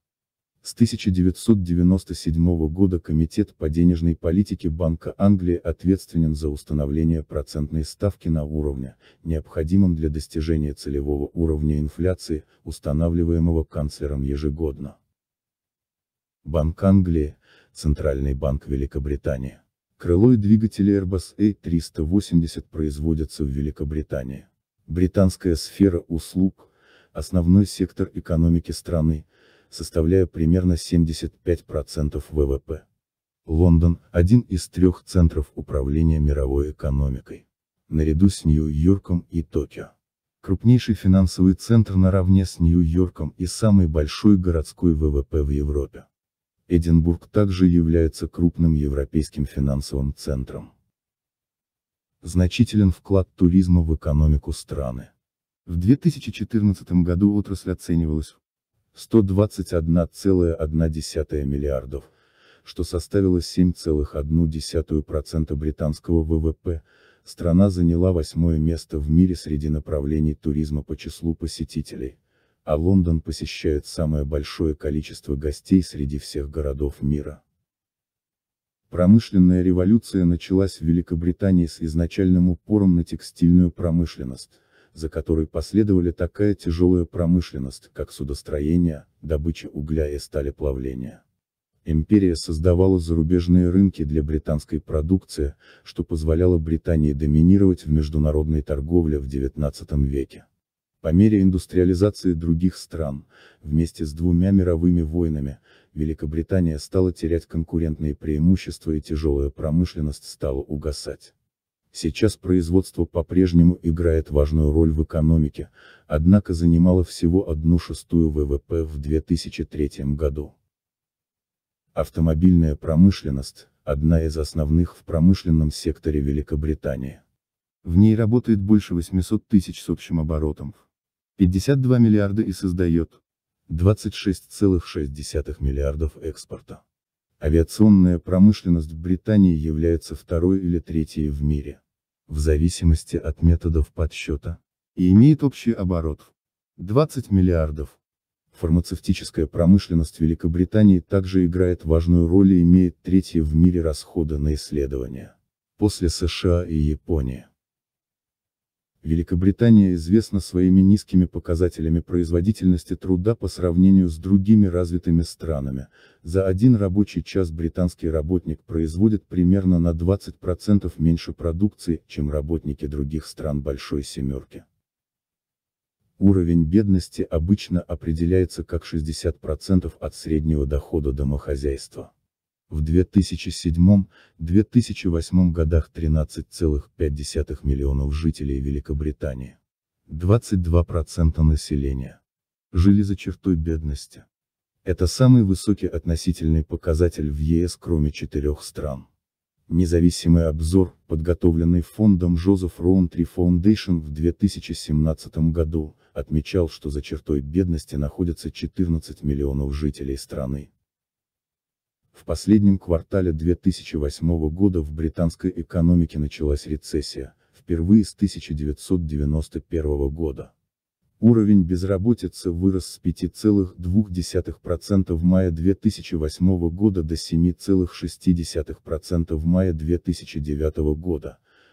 С 1997 года Комитет по денежной политике Банка Англии ответственен за установление процентной ставки на уровне, необходимом для достижения целевого уровня инфляции, устанавливаемого канцлером ежегодно. Банк Англии, Центральный банк Великобритании. Крыло и двигатели Airbus A380 производятся в Великобритании. Британская сфера услуг – основной сектор экономики страны – составляя примерно 75% ВВП. Лондон – один из трех центров управления мировой экономикой. Наряду с Нью-Йорком и Токио. Крупнейший финансовый центр наравне с Нью-Йорком и самый большой городской ВВП в Европе. Эдинбург также является крупным европейским финансовым центром. Значителен вклад туризма в экономику страны. В 2014 году отрасль оценивалась в 121,1 миллиардов, что составило 7,1% британского ВВП, страна заняла восьмое место в мире среди направлений туризма по числу посетителей, а Лондон посещает самое большое количество гостей среди всех городов мира. Промышленная революция началась в Великобритании с изначальным упором на текстильную промышленность, за которой последовали такая тяжелая промышленность, как судостроение, добыча угля и сталеплавление. Империя создавала зарубежные рынки для британской продукции, что позволяло Британии доминировать в международной торговле в XIX веке. По мере индустриализации других стран, вместе с двумя мировыми войнами, Великобритания стала терять конкурентные преимущества и тяжелая промышленность стала угасать. Сейчас производство по-прежнему играет важную роль в экономике, однако занимало всего одну шестую ВВП в 2003 году. Автомобильная промышленность – одна из основных в промышленном секторе Великобритании. В ней работает больше 800 тысяч с общим оборотом. 52 миллиарда и создает 26,6 миллиардов экспорта. Авиационная промышленность в Британии является второй или третьей в мире. В зависимости от методов подсчета. И имеет общий оборот. 20 миллиардов. Фармацевтическая промышленность Великобритании также играет важную роль и имеет третье в мире расходы на исследования. После США и Японии. Великобритания известна своими низкими показателями производительности труда по сравнению с другими развитыми странами. За один рабочий час британский работник производит примерно на 20% меньше продукции, чем работники других стран Большой Семерки. Уровень бедности обычно определяется как 60% от среднего дохода домохозяйства в 2007-2008 годах 13,5 миллионов жителей Великобритании. 22% населения. Жили за чертой бедности. Это самый высокий относительный показатель в ЕС кроме четырех стран. Независимый обзор, подготовленный фондом Joseph Rowntree Foundation в 2017 году, отмечал, что за чертой бедности находятся 14 миллионов жителей страны. В последнем квартале 2008 года в британской экономике началась рецессия, впервые с 1991 года. Уровень безработицы вырос с 5,2% в мае 2008 года до 7,6% в мае 2009 года,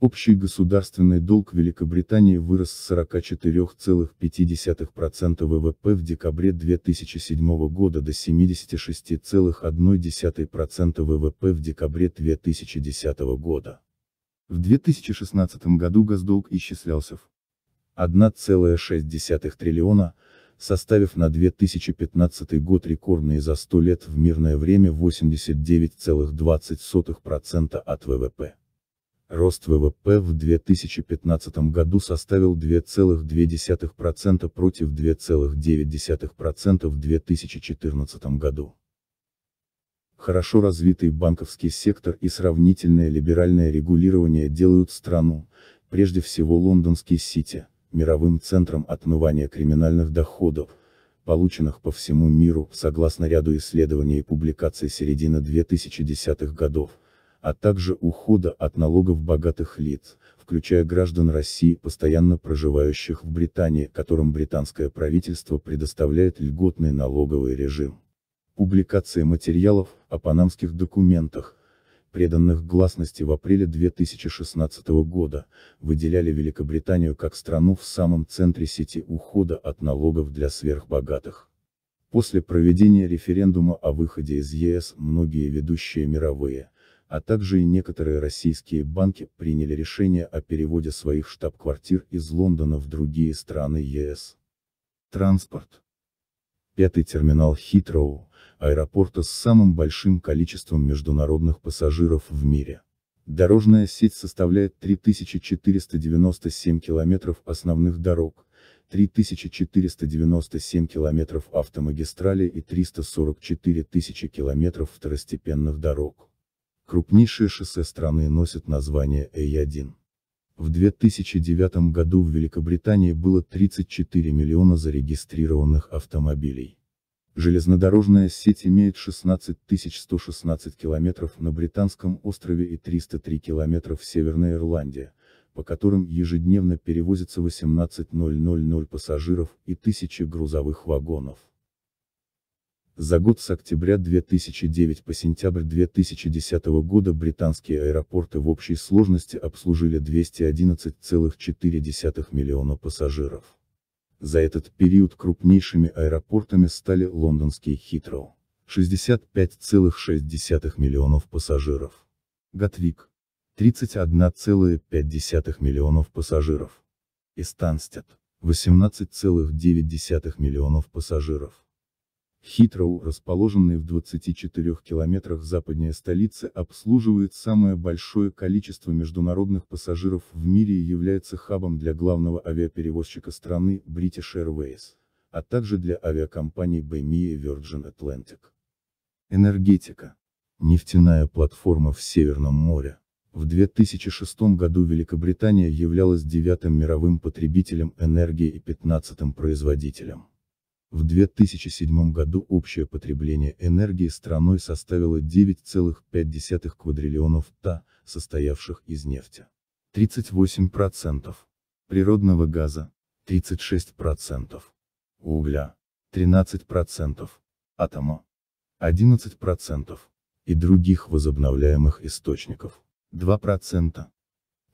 Общий государственный долг Великобритании вырос с 44,5% ВВП в декабре 2007 года до 76,1% ВВП в декабре 2010 года. В 2016 году госдолг исчислялся в 1,6 триллиона, составив на 2015 год рекордные за 100 лет в мирное время 89,20% от ВВП. Рост ВВП в 2015 году составил 2,2% против 2,9% в 2014 году. Хорошо развитый банковский сектор и сравнительное либеральное регулирование делают страну, прежде всего лондонский Сити, мировым центром отмывания криминальных доходов, полученных по всему миру, согласно ряду исследований и публикаций середины 2010-х годов, а также ухода от налогов богатых лиц, включая граждан России, постоянно проживающих в Британии, которым британское правительство предоставляет льготный налоговый режим. Публикация материалов о панамских документах, преданных гласности в апреле 2016 года, выделяли Великобританию как страну в самом центре сети ухода от налогов для сверхбогатых. После проведения референдума о выходе из ЕС многие ведущие мировые, а также и некоторые российские банки приняли решение о переводе своих штаб-квартир из Лондона в другие страны ЕС. Транспорт. Пятый терминал Хитроу, аэропорта с самым большим количеством международных пассажиров в мире. Дорожная сеть составляет 3497 километров основных дорог, 3497 километров автомагистрали и 344 тысячи километров второстепенных дорог. Крупнейшие шоссе страны носят название A1. В 2009 году в Великобритании было 34 миллиона зарегистрированных автомобилей. Железнодорожная сеть имеет 16 116 километров на Британском острове и 303 километра в Северной Ирландии, по которым ежедневно перевозится 18 000 пассажиров и тысячи грузовых вагонов. За год с октября 2009 по сентябрь 2010 года британские аэропорты в общей сложности обслужили 211,4 миллиона пассажиров. За этот период крупнейшими аэропортами стали лондонский Хитроу, 65,6 миллионов пассажиров. Гатвик, 31,5 миллионов пассажиров. Истанстед, 18,9 миллионов пассажиров. Хитроу, расположенный в 24 километрах западнее столицы, обслуживает самое большое количество международных пассажиров в мире и является хабом для главного авиаперевозчика страны, British Airways, а также для авиакомпаний BMI e и Virgin Atlantic. Энергетика. Нефтяная платформа в Северном море. В 2006 году Великобритания являлась девятым мировым потребителем энергии и пятнадцатым производителем. В 2007 году общее потребление энергии страной составило 9,5 квадриллионов та, состоявших из нефти. 38%. Природного газа. 36%. Угля. 13%. Атома. 11%. И других возобновляемых источников. 2%.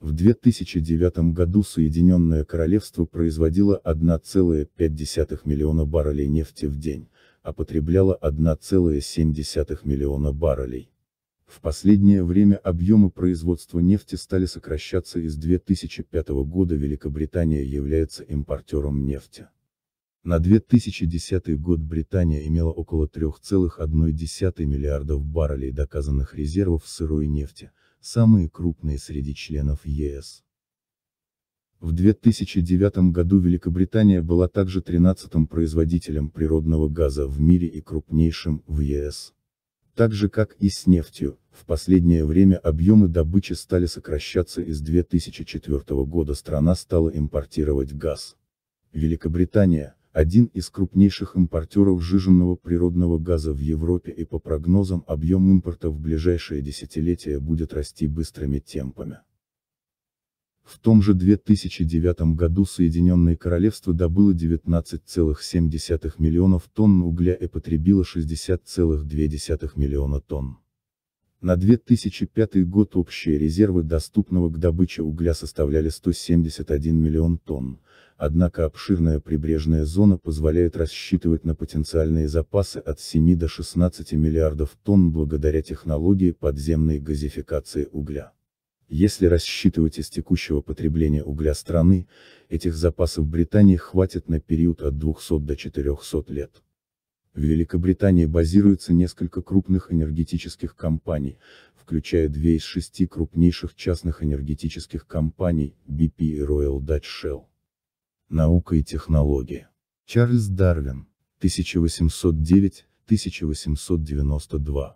В 2009 году Соединенное Королевство производило 1,5 миллиона баррелей нефти в день, а потребляло 1,7 миллиона баррелей. В последнее время объемы производства нефти стали сокращаться и с 2005 года Великобритания является импортером нефти. На 2010 год Британия имела около 3,1 миллиардов баррелей доказанных резервов сырой нефти, самые крупные среди членов ЕС. В 2009 году Великобритания была также 13-м производителем природного газа в мире и крупнейшим в ЕС. Так же как и с нефтью, в последнее время объемы добычи стали сокращаться и с 2004 года страна стала импортировать газ. Великобритания, один из крупнейших импортеров сжиженного природного газа в Европе и по прогнозам объем импорта в ближайшие десятилетия будет расти быстрыми темпами. В том же 2009 году Соединенное Королевство добыло 19,7 миллионов тонн угля и потребило 60,2 миллиона тонн. На 2005 год общие резервы доступного к добыче угля составляли 171 миллион тонн, однако обширная прибрежная зона позволяет рассчитывать на потенциальные запасы от 7 до 16 миллиардов тонн благодаря технологии подземной газификации угля. Если рассчитывать из текущего потребления угля страны, этих запасов Британии хватит на период от 200 до 400 лет. В Великобритании базируется несколько крупных энергетических компаний, включая две из шести крупнейших частных энергетических компаний, BP и Royal Dutch Shell. Наука и технологии. Чарльз Дарвин. 1809-1892.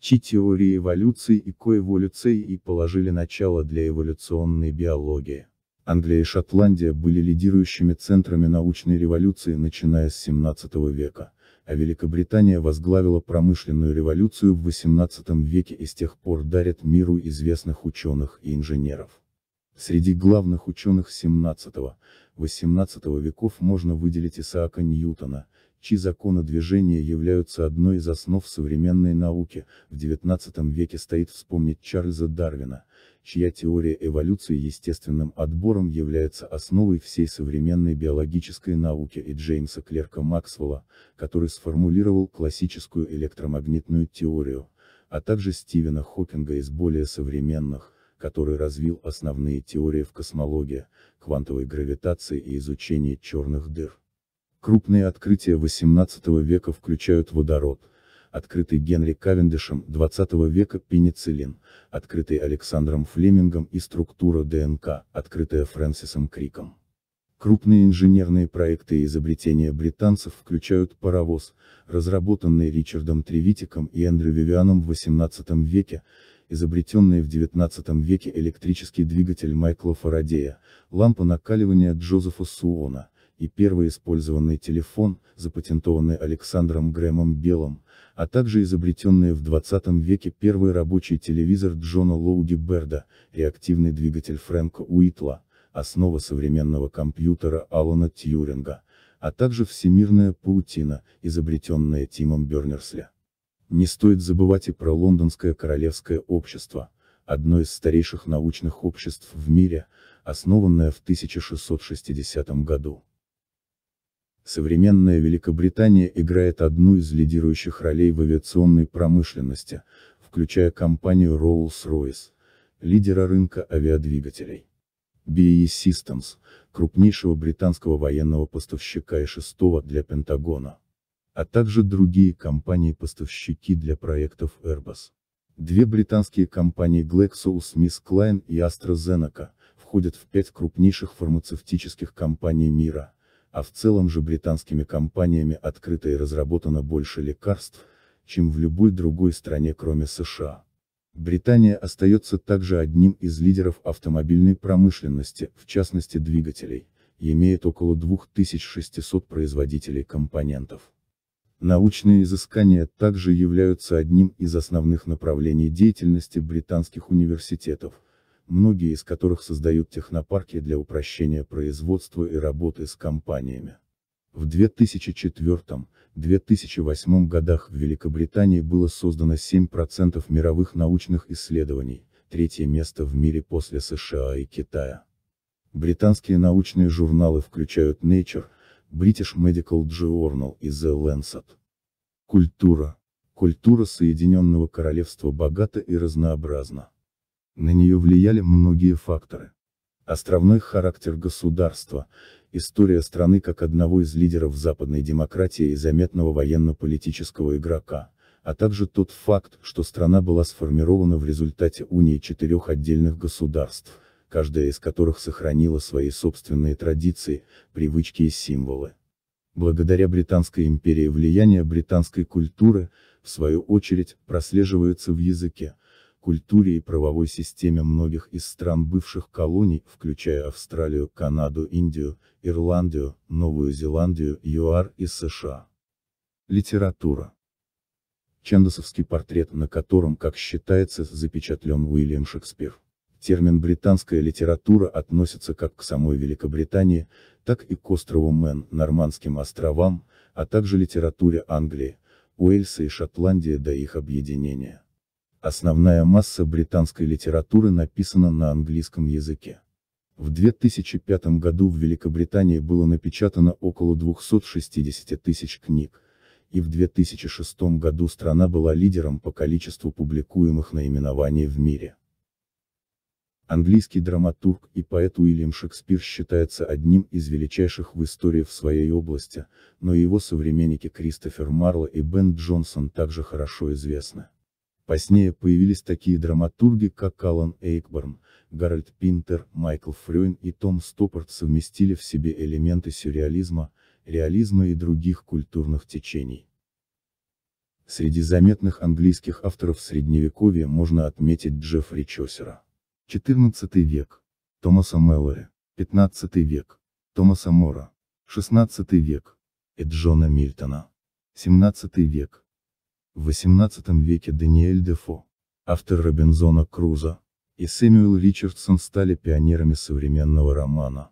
Чьи теории эволюции и коэволюции и положили начало для эволюционной биологии. Англия и Шотландия были лидирующими центрами научной революции начиная с 17 века, а Великобритания возглавила промышленную революцию в 18 веке и с тех пор дарит миру известных ученых и инженеров. Среди главных ученых 17 XVIII веков можно выделить Исаака Ньютона, чьи законы движения являются одной из основ современной науки, в XIX веке стоит вспомнить Чарльза Дарвина, чья теория эволюции естественным отбором является основой всей современной биологической науки и Джеймса Клерка Максвелла, который сформулировал классическую электромагнитную теорию, а также Стивена Хокинга из более современных, который развил основные теории в космологии, квантовой гравитации и изучении черных дыр. Крупные открытия XVIII века включают водород, открытый Генри Кавендишем XX века пенициллин, открытый Александром Флемингом и структура ДНК, открытая Фрэнсисом Криком. Крупные инженерные проекты и изобретения британцев включают паровоз, разработанный Ричардом Тревитиком и Эндрю Вивианом в XVIII веке, изобретенные в XIX веке электрический двигатель Майкла Фарадея, лампа накаливания Джозефа Суона, и первый использованный телефон, запатентованный Александром Грэмом Беллом, а также изобретенные в 20 веке первый рабочий телевизор Джона Лоуди Берда, реактивный двигатель Фрэнка Уитла, основа современного компьютера Алана Тьюринга, а также всемирная паутина, изобретенная Тимом Бернерсли. Не стоит забывать и про Лондонское Королевское общество, одно из старейших научных обществ в мире, основанное в 1660 году. Современная Великобритания играет одну из лидирующих ролей в авиационной промышленности, включая компанию Rolls-Royce, лидера рынка авиадвигателей. BAE Systems, крупнейшего британского военного поставщика и шестого для Пентагона а также другие компании-поставщики для проектов Airbus. Две британские компании GlaxoSmithKline и AstraZeneca входят в пять крупнейших фармацевтических компаний мира, а в целом же британскими компаниями открыто и разработано больше лекарств, чем в любой другой стране кроме США. Британия остается также одним из лидеров автомобильной промышленности, в частности двигателей, и имеет около 2600 производителей компонентов. Научные изыскания также являются одним из основных направлений деятельности британских университетов, многие из которых создают технопарки для упрощения производства и работы с компаниями. В 2004-2008 годах в Великобритании было создано 7% мировых научных исследований, третье место в мире после США и Китая. Британские научные журналы включают Nature, British Medical Journal и The Lancet. Культура. Культура Соединенного Королевства богата и разнообразна. На нее влияли многие факторы. Островной характер государства, история страны как одного из лидеров западной демократии и заметного военно-политического игрока, а также тот факт, что страна была сформирована в результате унии четырех отдельных государств каждая из которых сохранила свои собственные традиции, привычки и символы. Благодаря Британской империи влияние британской культуры, в свою очередь, прослеживается в языке, культуре и правовой системе многих из стран бывших колоний, включая Австралию, Канаду, Индию, Ирландию, Новую Зеландию, ЮАР и США. Литература. Чандосовский портрет, на котором, как считается, запечатлен Уильям Шекспир. Термин «британская литература» относится как к самой Великобритании, так и к острову Мэн, Нормандским островам, а также литературе Англии, Уэльса и Шотландии до их объединения. Основная масса британской литературы написана на английском языке. В 2005 году в Великобритании было напечатано около 260 тысяч книг, и в 2006 году страна была лидером по количеству публикуемых наименований в мире. Английский драматург и поэт Уильям Шекспир считается одним из величайших в истории в своей области, но его современники Кристофер Марло и Бен Джонсон также хорошо известны. Позднее появились такие драматурги, как Алан Эйкборн, Гарольд Пинтер, Майкл Фрёйн и Том Стоппорт совместили в себе элементы сюрреализма, реализма и других культурных течений. Среди заметных английских авторов Средневековья можно отметить Джеффри Чосера. 14 век. Томаса Мэллори. 15 век. Томаса Мора. 16 век. Эджона Мильтона. 17 век. В 18 веке Даниэль Дефо, автор Робинзона Круза, и Сэмюэл Ричардсон стали пионерами современного романа.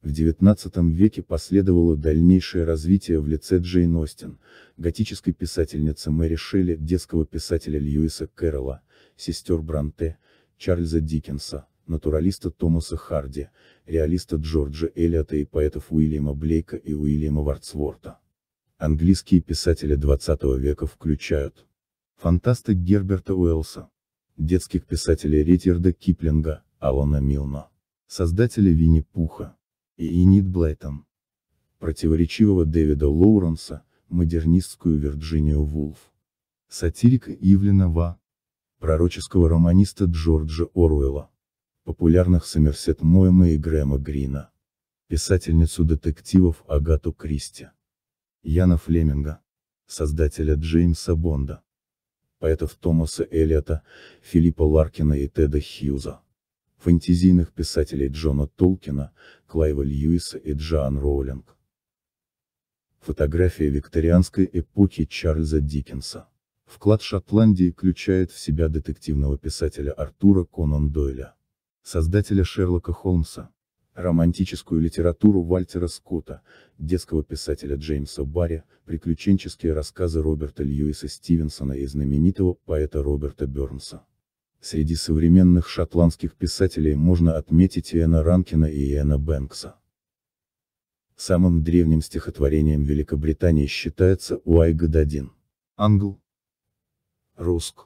В XIX веке последовало дальнейшее развитие в лице Джейн Остин, готической писательницы Мэри Шелли, детского писателя Льюиса Кэрролла, сестер Бранте, Чарльза Диккенса, натуралиста Томаса Харди, реалиста Джорджа Эллиота и поэтов Уильяма Блейка и Уильяма Варцворта. Английские писатели 20 века включают фантаста Герберта Уэллса, детских писателей Ритьерда Киплинга, Алона Милна, создателя Винни-Пуха, и Инит Блейтон, противоречивого Дэвида Лоуренса, модернистскую Вирджинию Вулф, сатирика Ивлена Ва, пророческого романиста Джорджа Оруэлла, популярных Сомерсет Моэма и Грэма Грина, писательницу детективов Агату Кристи, Яна Флеминга, создателя Джеймса Бонда, поэтов Томаса Эллиота, Филиппа Ларкина и Теда Хьюза, фэнтезийных писателей Джона Толкина, Клайва Льюиса и Джоан Роулинг. Фотография викторианской эпохи Чарльза Диккенса. Вклад Шотландии включает в себя детективного писателя Артура Конан Дойля, создателя Шерлока Холмса, романтическую литературу Вальтера Скотта, детского писателя Джеймса Барри, приключенческие рассказы Роберта Льюиса Стивенсона и знаменитого поэта Роберта Бернса. Среди современных шотландских писателей можно отметить Иэна Ранкина и Иэна Бэнкса. Самым древним стихотворением Великобритании считается Уайгададин. Англ, Руск.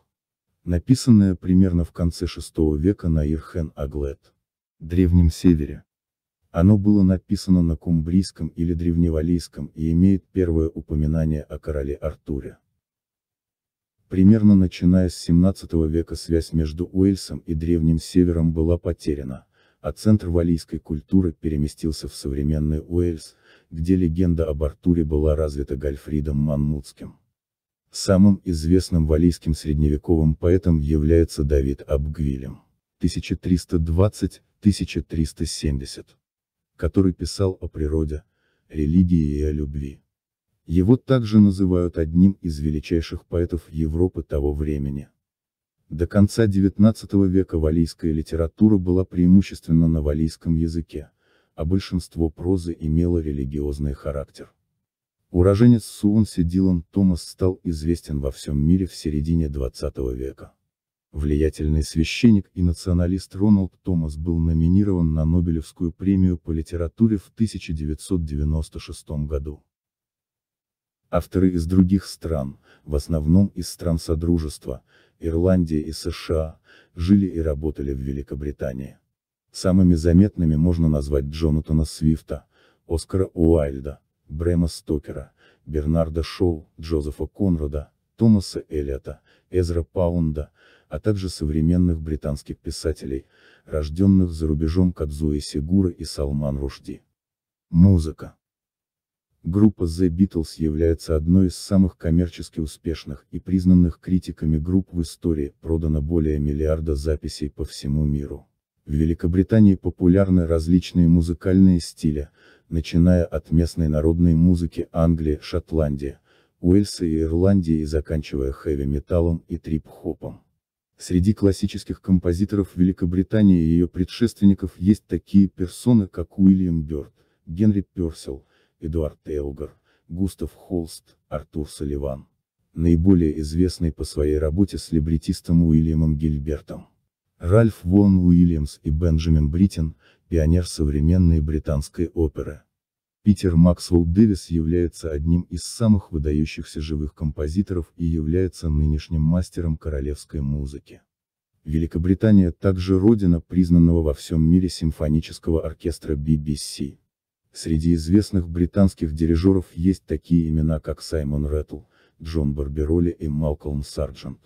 Написанная примерно в конце VI века на Ирхен-Аглет. Древнем Севере. Оно было написано на кумбрийском или древневалийском и имеет первое упоминание о короле Артуре. Примерно начиная с 17 века связь между Уэльсом и Древним Севером была потеряна, а центр валийской культуры переместился в современный Уэльс, где легенда об Артуре была развита Гальфридом Манмутским. Самым известным валийским средневековым поэтом является Давид Абгвилем 1320-1370, который писал о природе, религии и о любви. Его также называют одним из величайших поэтов Европы того времени. До конца XIX века валийская литература была преимущественно на валийском языке, а большинство прозы имело религиозный характер. Уроженец Суонси Дилан Томас стал известен во всем мире в середине 20 века. Влиятельный священник и националист Роналд Томас был номинирован на Нобелевскую премию по литературе в 1996 году. Авторы из других стран, в основном из стран Содружества, (Ирландия и США, жили и работали в Великобритании. Самыми заметными можно назвать Джонатана Свифта, Оскара Уайльда, Брема Стокера, Бернарда Шоу, Джозефа Конрада, Томаса Эллиота, Эзра Паунда, а также современных британских писателей, рожденных за рубежом Кадзуэ Сигура и Салман Рушди. Музыка. Группа The Beatles является одной из самых коммерчески успешных и признанных критиками групп в истории, продано более миллиарда записей по всему миру. В Великобритании популярны различные музыкальные стили, начиная от местной народной музыки Англии, Шотландии, Уэльса и Ирландии и заканчивая хэви-металлом и трип-хопом. Среди классических композиторов Великобритании и ее предшественников есть такие персоны, как Уильям Бёрд, Генри Персел, Эдуард Элгар, Густав Холст, Артур Салливан. Наиболее известный по своей работе с либретистом Уильямом Гильбертом. Ральф Вон Уильямс и Бенджамин Бриттен, пионер современной британской оперы. Питер Максвелл Дэвис является одним из самых выдающихся живых композиторов и является нынешним мастером королевской музыки. Великобритания также родина признанного во всем мире симфонического оркестра BBC. Среди известных британских дирижеров есть такие имена как Саймон Реттл, Джон Барбероли и Малкольм Сарджент.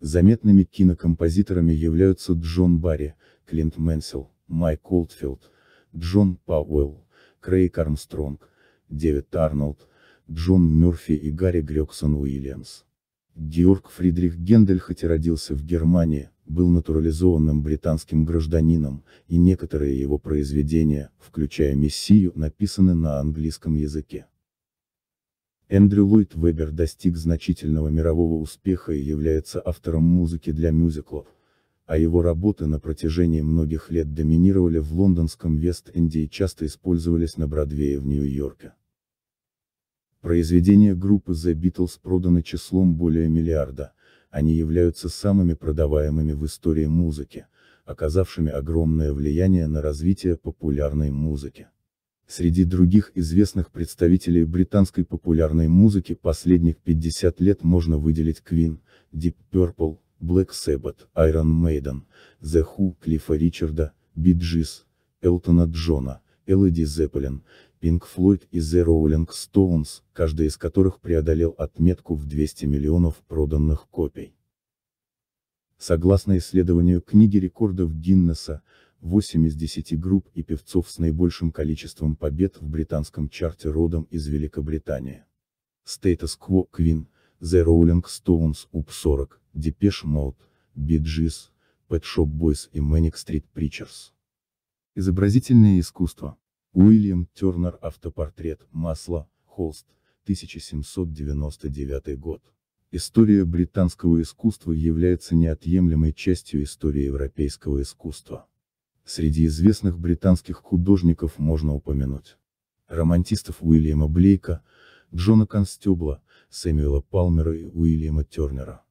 Заметными кинокомпозиторами являются Джон Барри, Клинт Мэнсел, Майк Олдфилд, Джон Пауэлл, Крейг Армстронг, Дэвид Арнольд, Джон Мёрфи и Гарри Грёксон Уильямс. Георг Фридрих Гендель хоть и родился в Германии, был натурализованным британским гражданином, и некоторые его произведения, включая «Мессию», написаны на английском языке. Эндрю Ллойд Вебер достиг значительного мирового успеха и является автором музыки для мюзиклов, а его работы на протяжении многих лет доминировали в лондонском Вест-Энде и часто использовались на Бродвее в Нью-Йорке. Произведения группы The Beatles проданы числом более миллиарда, они являются самыми продаваемыми в истории музыки, оказавшими огромное влияние на развитие популярной музыки. Среди других известных представителей британской популярной музыки последних 50 лет можно выделить Queen, Deep Purple, Black Sabbath, Iron Maiden, The Who, Клиффа Ричарда, Биджис, Элтона Джона, Элоди Зеппелин, Пинк Флойд и The Rolling Stones, каждый из которых преодолел отметку в 200 миллионов проданных копий. Согласно исследованию книги рекордов Гиннесса, 8 из 10 групп и певцов с наибольшим количеством побед в британском чарте родом из Великобритании. Status Quo Queen, The Rolling Stones, UP40, Depeche Mode, Bee Gees, Pet Shop Boys и Manic Street Preachers. Изобразительное искусство. Уильям Тернер Автопортрет, Масло, Холст, 1799 год. История британского искусства является неотъемлемой частью истории европейского искусства. Среди известных британских художников можно упомянуть романтистов Уильяма Блейка, Джона Констебла, Сэмюэла Палмера и Уильяма Тернера.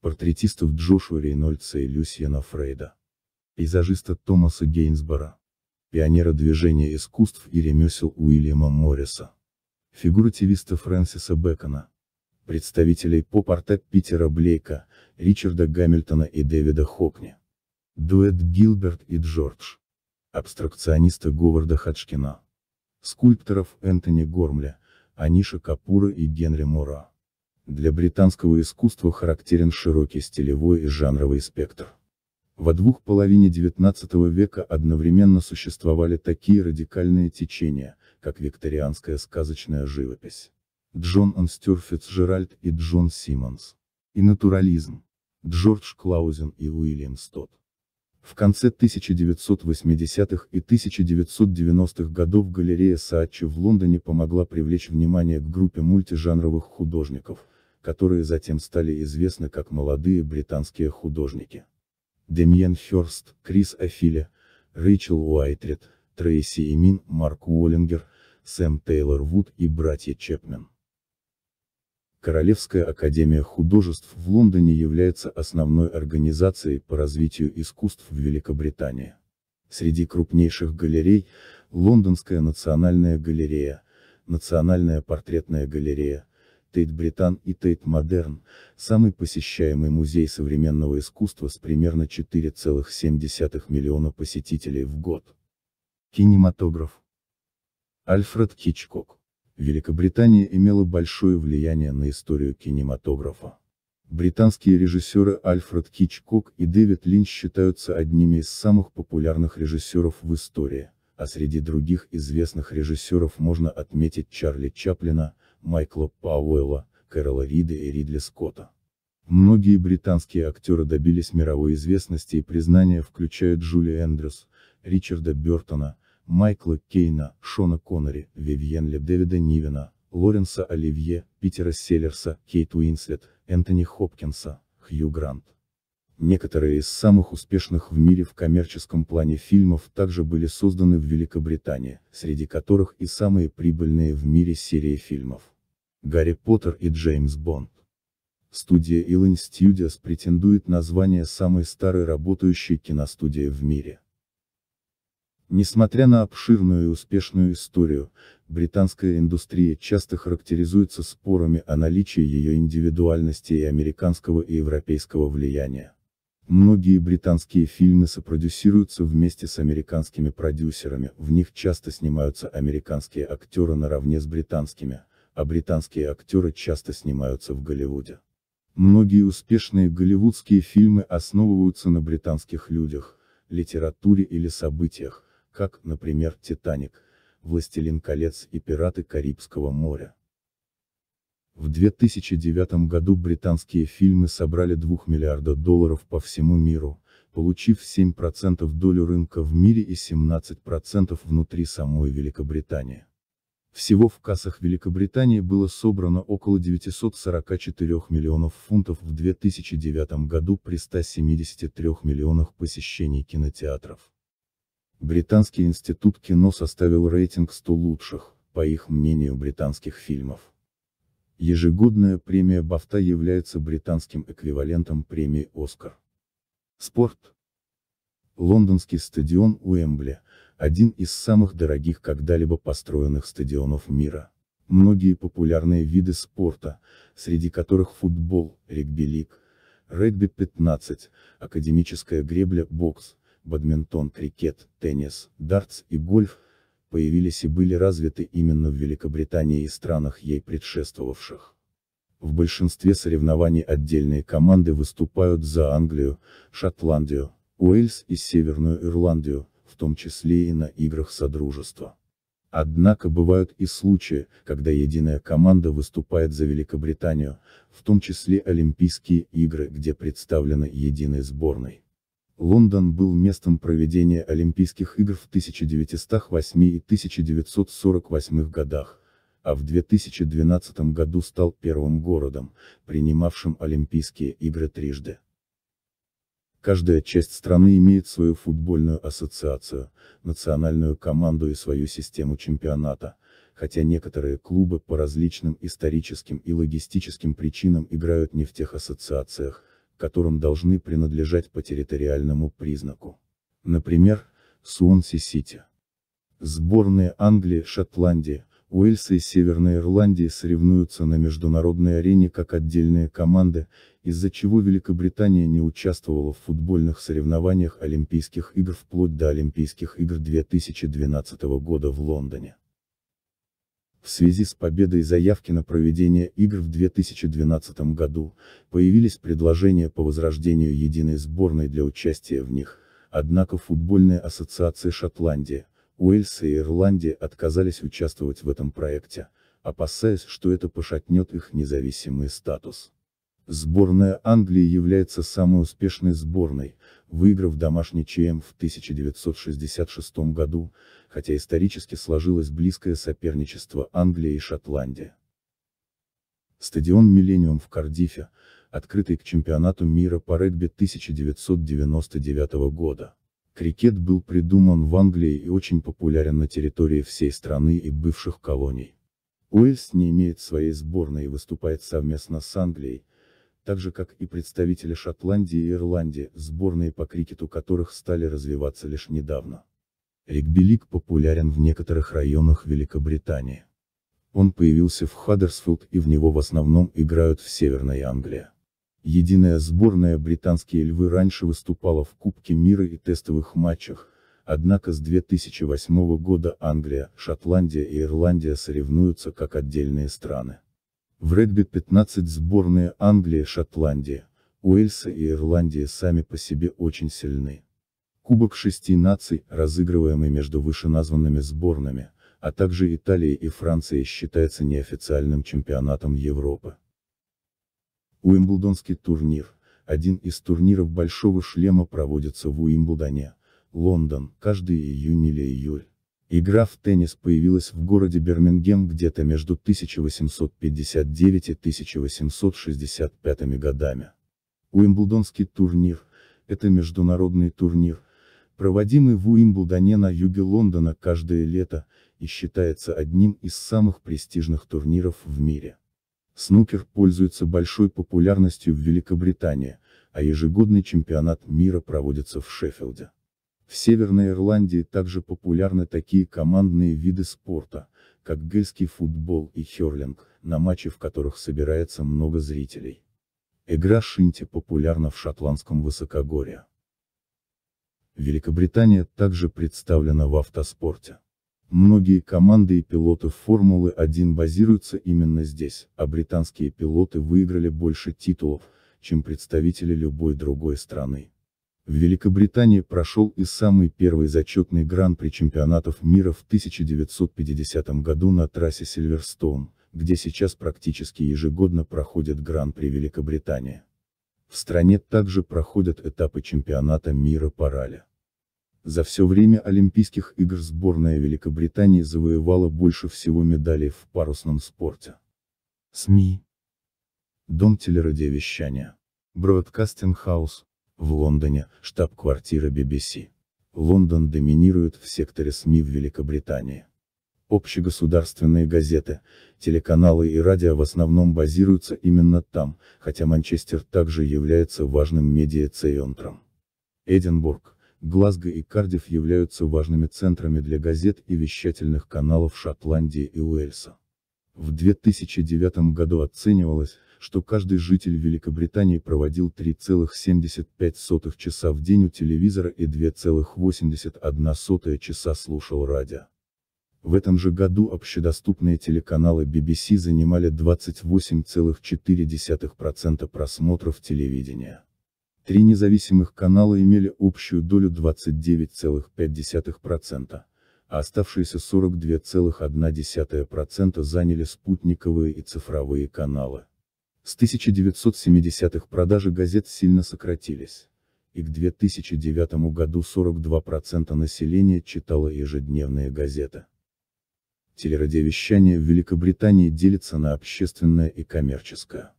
Портретистов Джошуа Рейнольдса и Люсьена Фрейда. Пейзажиста Томаса Гейнсбора. Пионера движения искусств и ремесел Уильяма Морриса. Фигуративиста Фрэнсиса Бэкона. Представителей поп-арта Питера Блейка, Ричарда Гамильтона и Дэвида Хокни. Дуэт Гилберт и Джордж. Абстракциониста Говарда Хаджкина скульпторов Энтони Гормля, Аниша Капура и Генри Мора. Для британского искусства характерен широкий стилевой и жанровый спектр. Во двух половине XIX века одновременно существовали такие радикальные течения, как викторианская сказочная живопись. Джон Анстер Фицджеральд и Джон Симмонс. И натурализм. Джордж Клаузен и Уильям Стотт. В конце 1980-х и 1990-х годов галерея Саатчи в Лондоне помогла привлечь внимание к группе мультижанровых художников, которые затем стали известны как молодые британские художники. Демьен Хёрст, Крис Афиля, Рэйчел Уайтред, Трейси Эмин, Марк Уоллингер, Сэм Тейлор Вуд и братья Чепмен. Королевская академия художеств в Лондоне является основной организацией по развитию искусств в Великобритании. Среди крупнейших галерей – Лондонская национальная галерея, Национальная портретная галерея, Тейт Британ и Тейт Модерн, самый посещаемый музей современного искусства с примерно 4,7 миллиона посетителей в год. Кинематограф Альфред Хичкок Великобритания имела большое влияние на историю кинематографа. Британские режиссеры Альфред Хичкок и Дэвид Линч считаются одними из самых популярных режиссеров в истории, а среди других известных режиссеров можно отметить Чарли Чаплина, Майкла Пауэлла, Кэрола Рида и Ридли Скотта. Многие британские актеры добились мировой известности и признания, включая Джули Эндрюс, Ричарда Бертона, Майкла Кейна, Шона Коннери, Вивьен Ле Дэвида Нивена, Лоренса Оливье, Питера Селлерса, Кейт Уинслет, Энтони Хопкинса, Хью Грант. Некоторые из самых успешных в мире в коммерческом плане фильмов также были созданы в Великобритании, среди которых и самые прибыльные в мире серии фильмов. Гарри Поттер и Джеймс Бонд. Студия Illen Studios претендует на звание самой старой работающей киностудии в мире. Несмотря на обширную и успешную историю, британская индустрия часто характеризуется спорами о наличии ее индивидуальности и американского и европейского влияния. Многие британские фильмы сопродюсируются вместе с американскими продюсерами, в них часто снимаются американские актеры наравне с британскими, а британские актеры часто снимаются в Голливуде. Многие успешные голливудские фильмы основываются на британских людях, литературе или событиях, как, например, «Титаник», «Властелин колец» и «Пираты Карибского моря». В 2009 году британские фильмы собрали 2 миллиарда долларов по всему миру, получив 7% долю рынка в мире и 17% внутри самой Великобритании. Всего в кассах Великобритании было собрано около 944 миллионов фунтов в 2009 году при 173 миллионах посещений кинотеатров. Британский институт кино составил рейтинг 100 лучших, по их мнению, британских фильмов. Ежегодная премия Бафта является британским эквивалентом премии Оскар. Спорт. Лондонский стадион Уэмбли – один из самых дорогих когда-либо построенных стадионов мира. Многие популярные виды спорта, среди которых футбол, регби-лиг, регби-15, академическая гребля, бокс – бадминтон, крикет, теннис, дартс и гольф, появились и были развиты именно в Великобритании и странах ей предшествовавших. В большинстве соревнований отдельные команды выступают за Англию, Шотландию, Уэльс и Северную Ирландию, в том числе и на играх Содружества. Однако бывают и случаи, когда единая команда выступает за Великобританию, в том числе Олимпийские игры, где представлена единой сборной. Лондон был местом проведения Олимпийских игр в 1908 и 1948 годах, а в 2012 году стал первым городом, принимавшим Олимпийские игры трижды. Каждая часть страны имеет свою футбольную ассоциацию, национальную команду и свою систему чемпионата, хотя некоторые клубы по различным историческим и логистическим причинам играют не в тех ассоциациях, которым должны принадлежать по территориальному признаку. Например, Суонси-Сити. Сборные Англии, Шотландии, Уэльса и Северной Ирландии соревнуются на международной арене как отдельные команды, из-за чего Великобритания не участвовала в футбольных соревнованиях Олимпийских игр вплоть до Олимпийских игр 2012 года в Лондоне. В связи с победой заявки на проведение игр в 2012 году, появились предложения по возрождению единой сборной для участия в них, однако футбольные ассоциации Шотландии, Уэльса и Ирландии отказались участвовать в этом проекте, опасаясь, что это пошатнет их независимый статус. Сборная Англии является самой успешной сборной, выиграв домашний ЧМ в 1966 году, хотя исторически сложилось близкое соперничество Англии и Шотландии. Стадион «Миллениум» в Кардифе, открытый к чемпионату мира по регби 1999 года. Крикет был придуман в Англии и очень популярен на территории всей страны и бывших колоний. Уэльс не имеет своей сборной и выступает совместно с Англией, так же как и представители Шотландии и Ирландии, сборные по крикету которых стали развиваться лишь недавно. регби популярен в некоторых районах Великобритании. Он появился в Хаддерсфилд и в него в основном играют в Северной Англии. Единая сборная британские львы раньше выступала в Кубке мира и тестовых матчах, однако с 2008 года Англия, Шотландия и Ирландия соревнуются как отдельные страны. В регби 15 сборные Англии, Шотландии, Уэльса и Ирландии сами по себе очень сильны. Кубок шести наций, разыгрываемый между вышеназванными сборными, а также Италией и Францией считается неофициальным чемпионатом Европы. Уимблдонский турнир, один из турниров Большого Шлема проводится в Уимблдоне, Лондон, каждый июнь или июль. Игра в теннис появилась в городе Бирмингем где-то между 1859 и 1865 годами. Уимблдонский турнир – это международный турнир, проводимый в Уимблдоне на юге Лондона каждое лето, и считается одним из самых престижных турниров в мире. Снукер пользуется большой популярностью в Великобритании, а ежегодный чемпионат мира проводится в Шеффилде. В Северной Ирландии также популярны такие командные виды спорта, как гельский футбол и херлинг, на матчи в которых собирается много зрителей. Игра шинти популярна в шотландском высокогорье. Великобритания также представлена в автоспорте. Многие команды и пилоты Формулы-1 базируются именно здесь, а британские пилоты выиграли больше титулов, чем представители любой другой страны. В Великобритании прошел и самый первый зачетный гран-при чемпионатов мира в 1950 году на трассе Сильверстоун, где сейчас практически ежегодно проходят гран-при Великобритании. В стране также проходят этапы чемпионата мира по ралли. За все время Олимпийских игр сборная Великобритании завоевала больше всего медалей в парусном спорте. СМИ. Дом телерадиовещания. Бродкастинг Хаус. В Лондоне, штаб-квартира BBC. Лондон доминирует в секторе СМИ в Великобритании. Общегосударственные газеты, телеканалы и радио в основном базируются именно там, хотя Манчестер также является важным медиа-центром. Эдинбург, Глазго и Кардиф являются важными центрами для газет и вещательных каналов Шотландии и Уэльса. В 2009 году оценивалось, что каждый житель Великобритании проводил 3,75 часа в день у телевизора и 2,81 часа слушал радио. В этом же году общедоступные телеканалы BBC занимали 28,4% просмотров телевидения. Три независимых канала имели общую долю 29,5%, а оставшиеся 42,1% заняли спутниковые и цифровые каналы. С 1970-х продажи газет сильно сократились, и к 2009 году 42% населения читало ежедневные газеты. Телерадиовещание в Великобритании делится на общественное и коммерческое.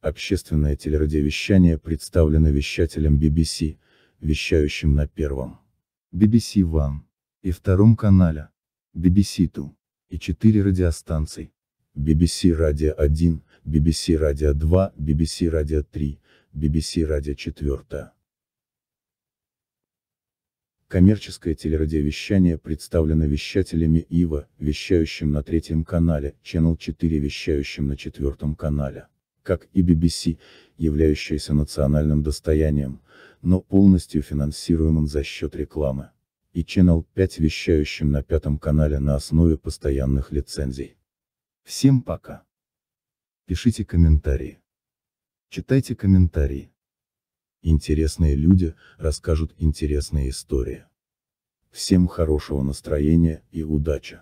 Общественное телерадиовещание представлено вещателем BBC, вещающим на первом, BBC One и втором канале, BBC Two и четыре радиостанций, BBC Radio 1, BBC Radio 2, BBC Radio 3, BBC Radio 4. Коммерческое телерадиовещание представлено вещателями ИВА, вещающим на третьем канале, Channel 4 вещающим на четвертом канале. Как и BBC, являющаяся национальным достоянием, но полностью финансируемым за счет рекламы. И Channel 5 вещающим на пятом канале на основе постоянных лицензий. Всем пока. Пишите комментарии. Читайте комментарии. Интересные люди расскажут интересные истории. Всем хорошего настроения и удачи!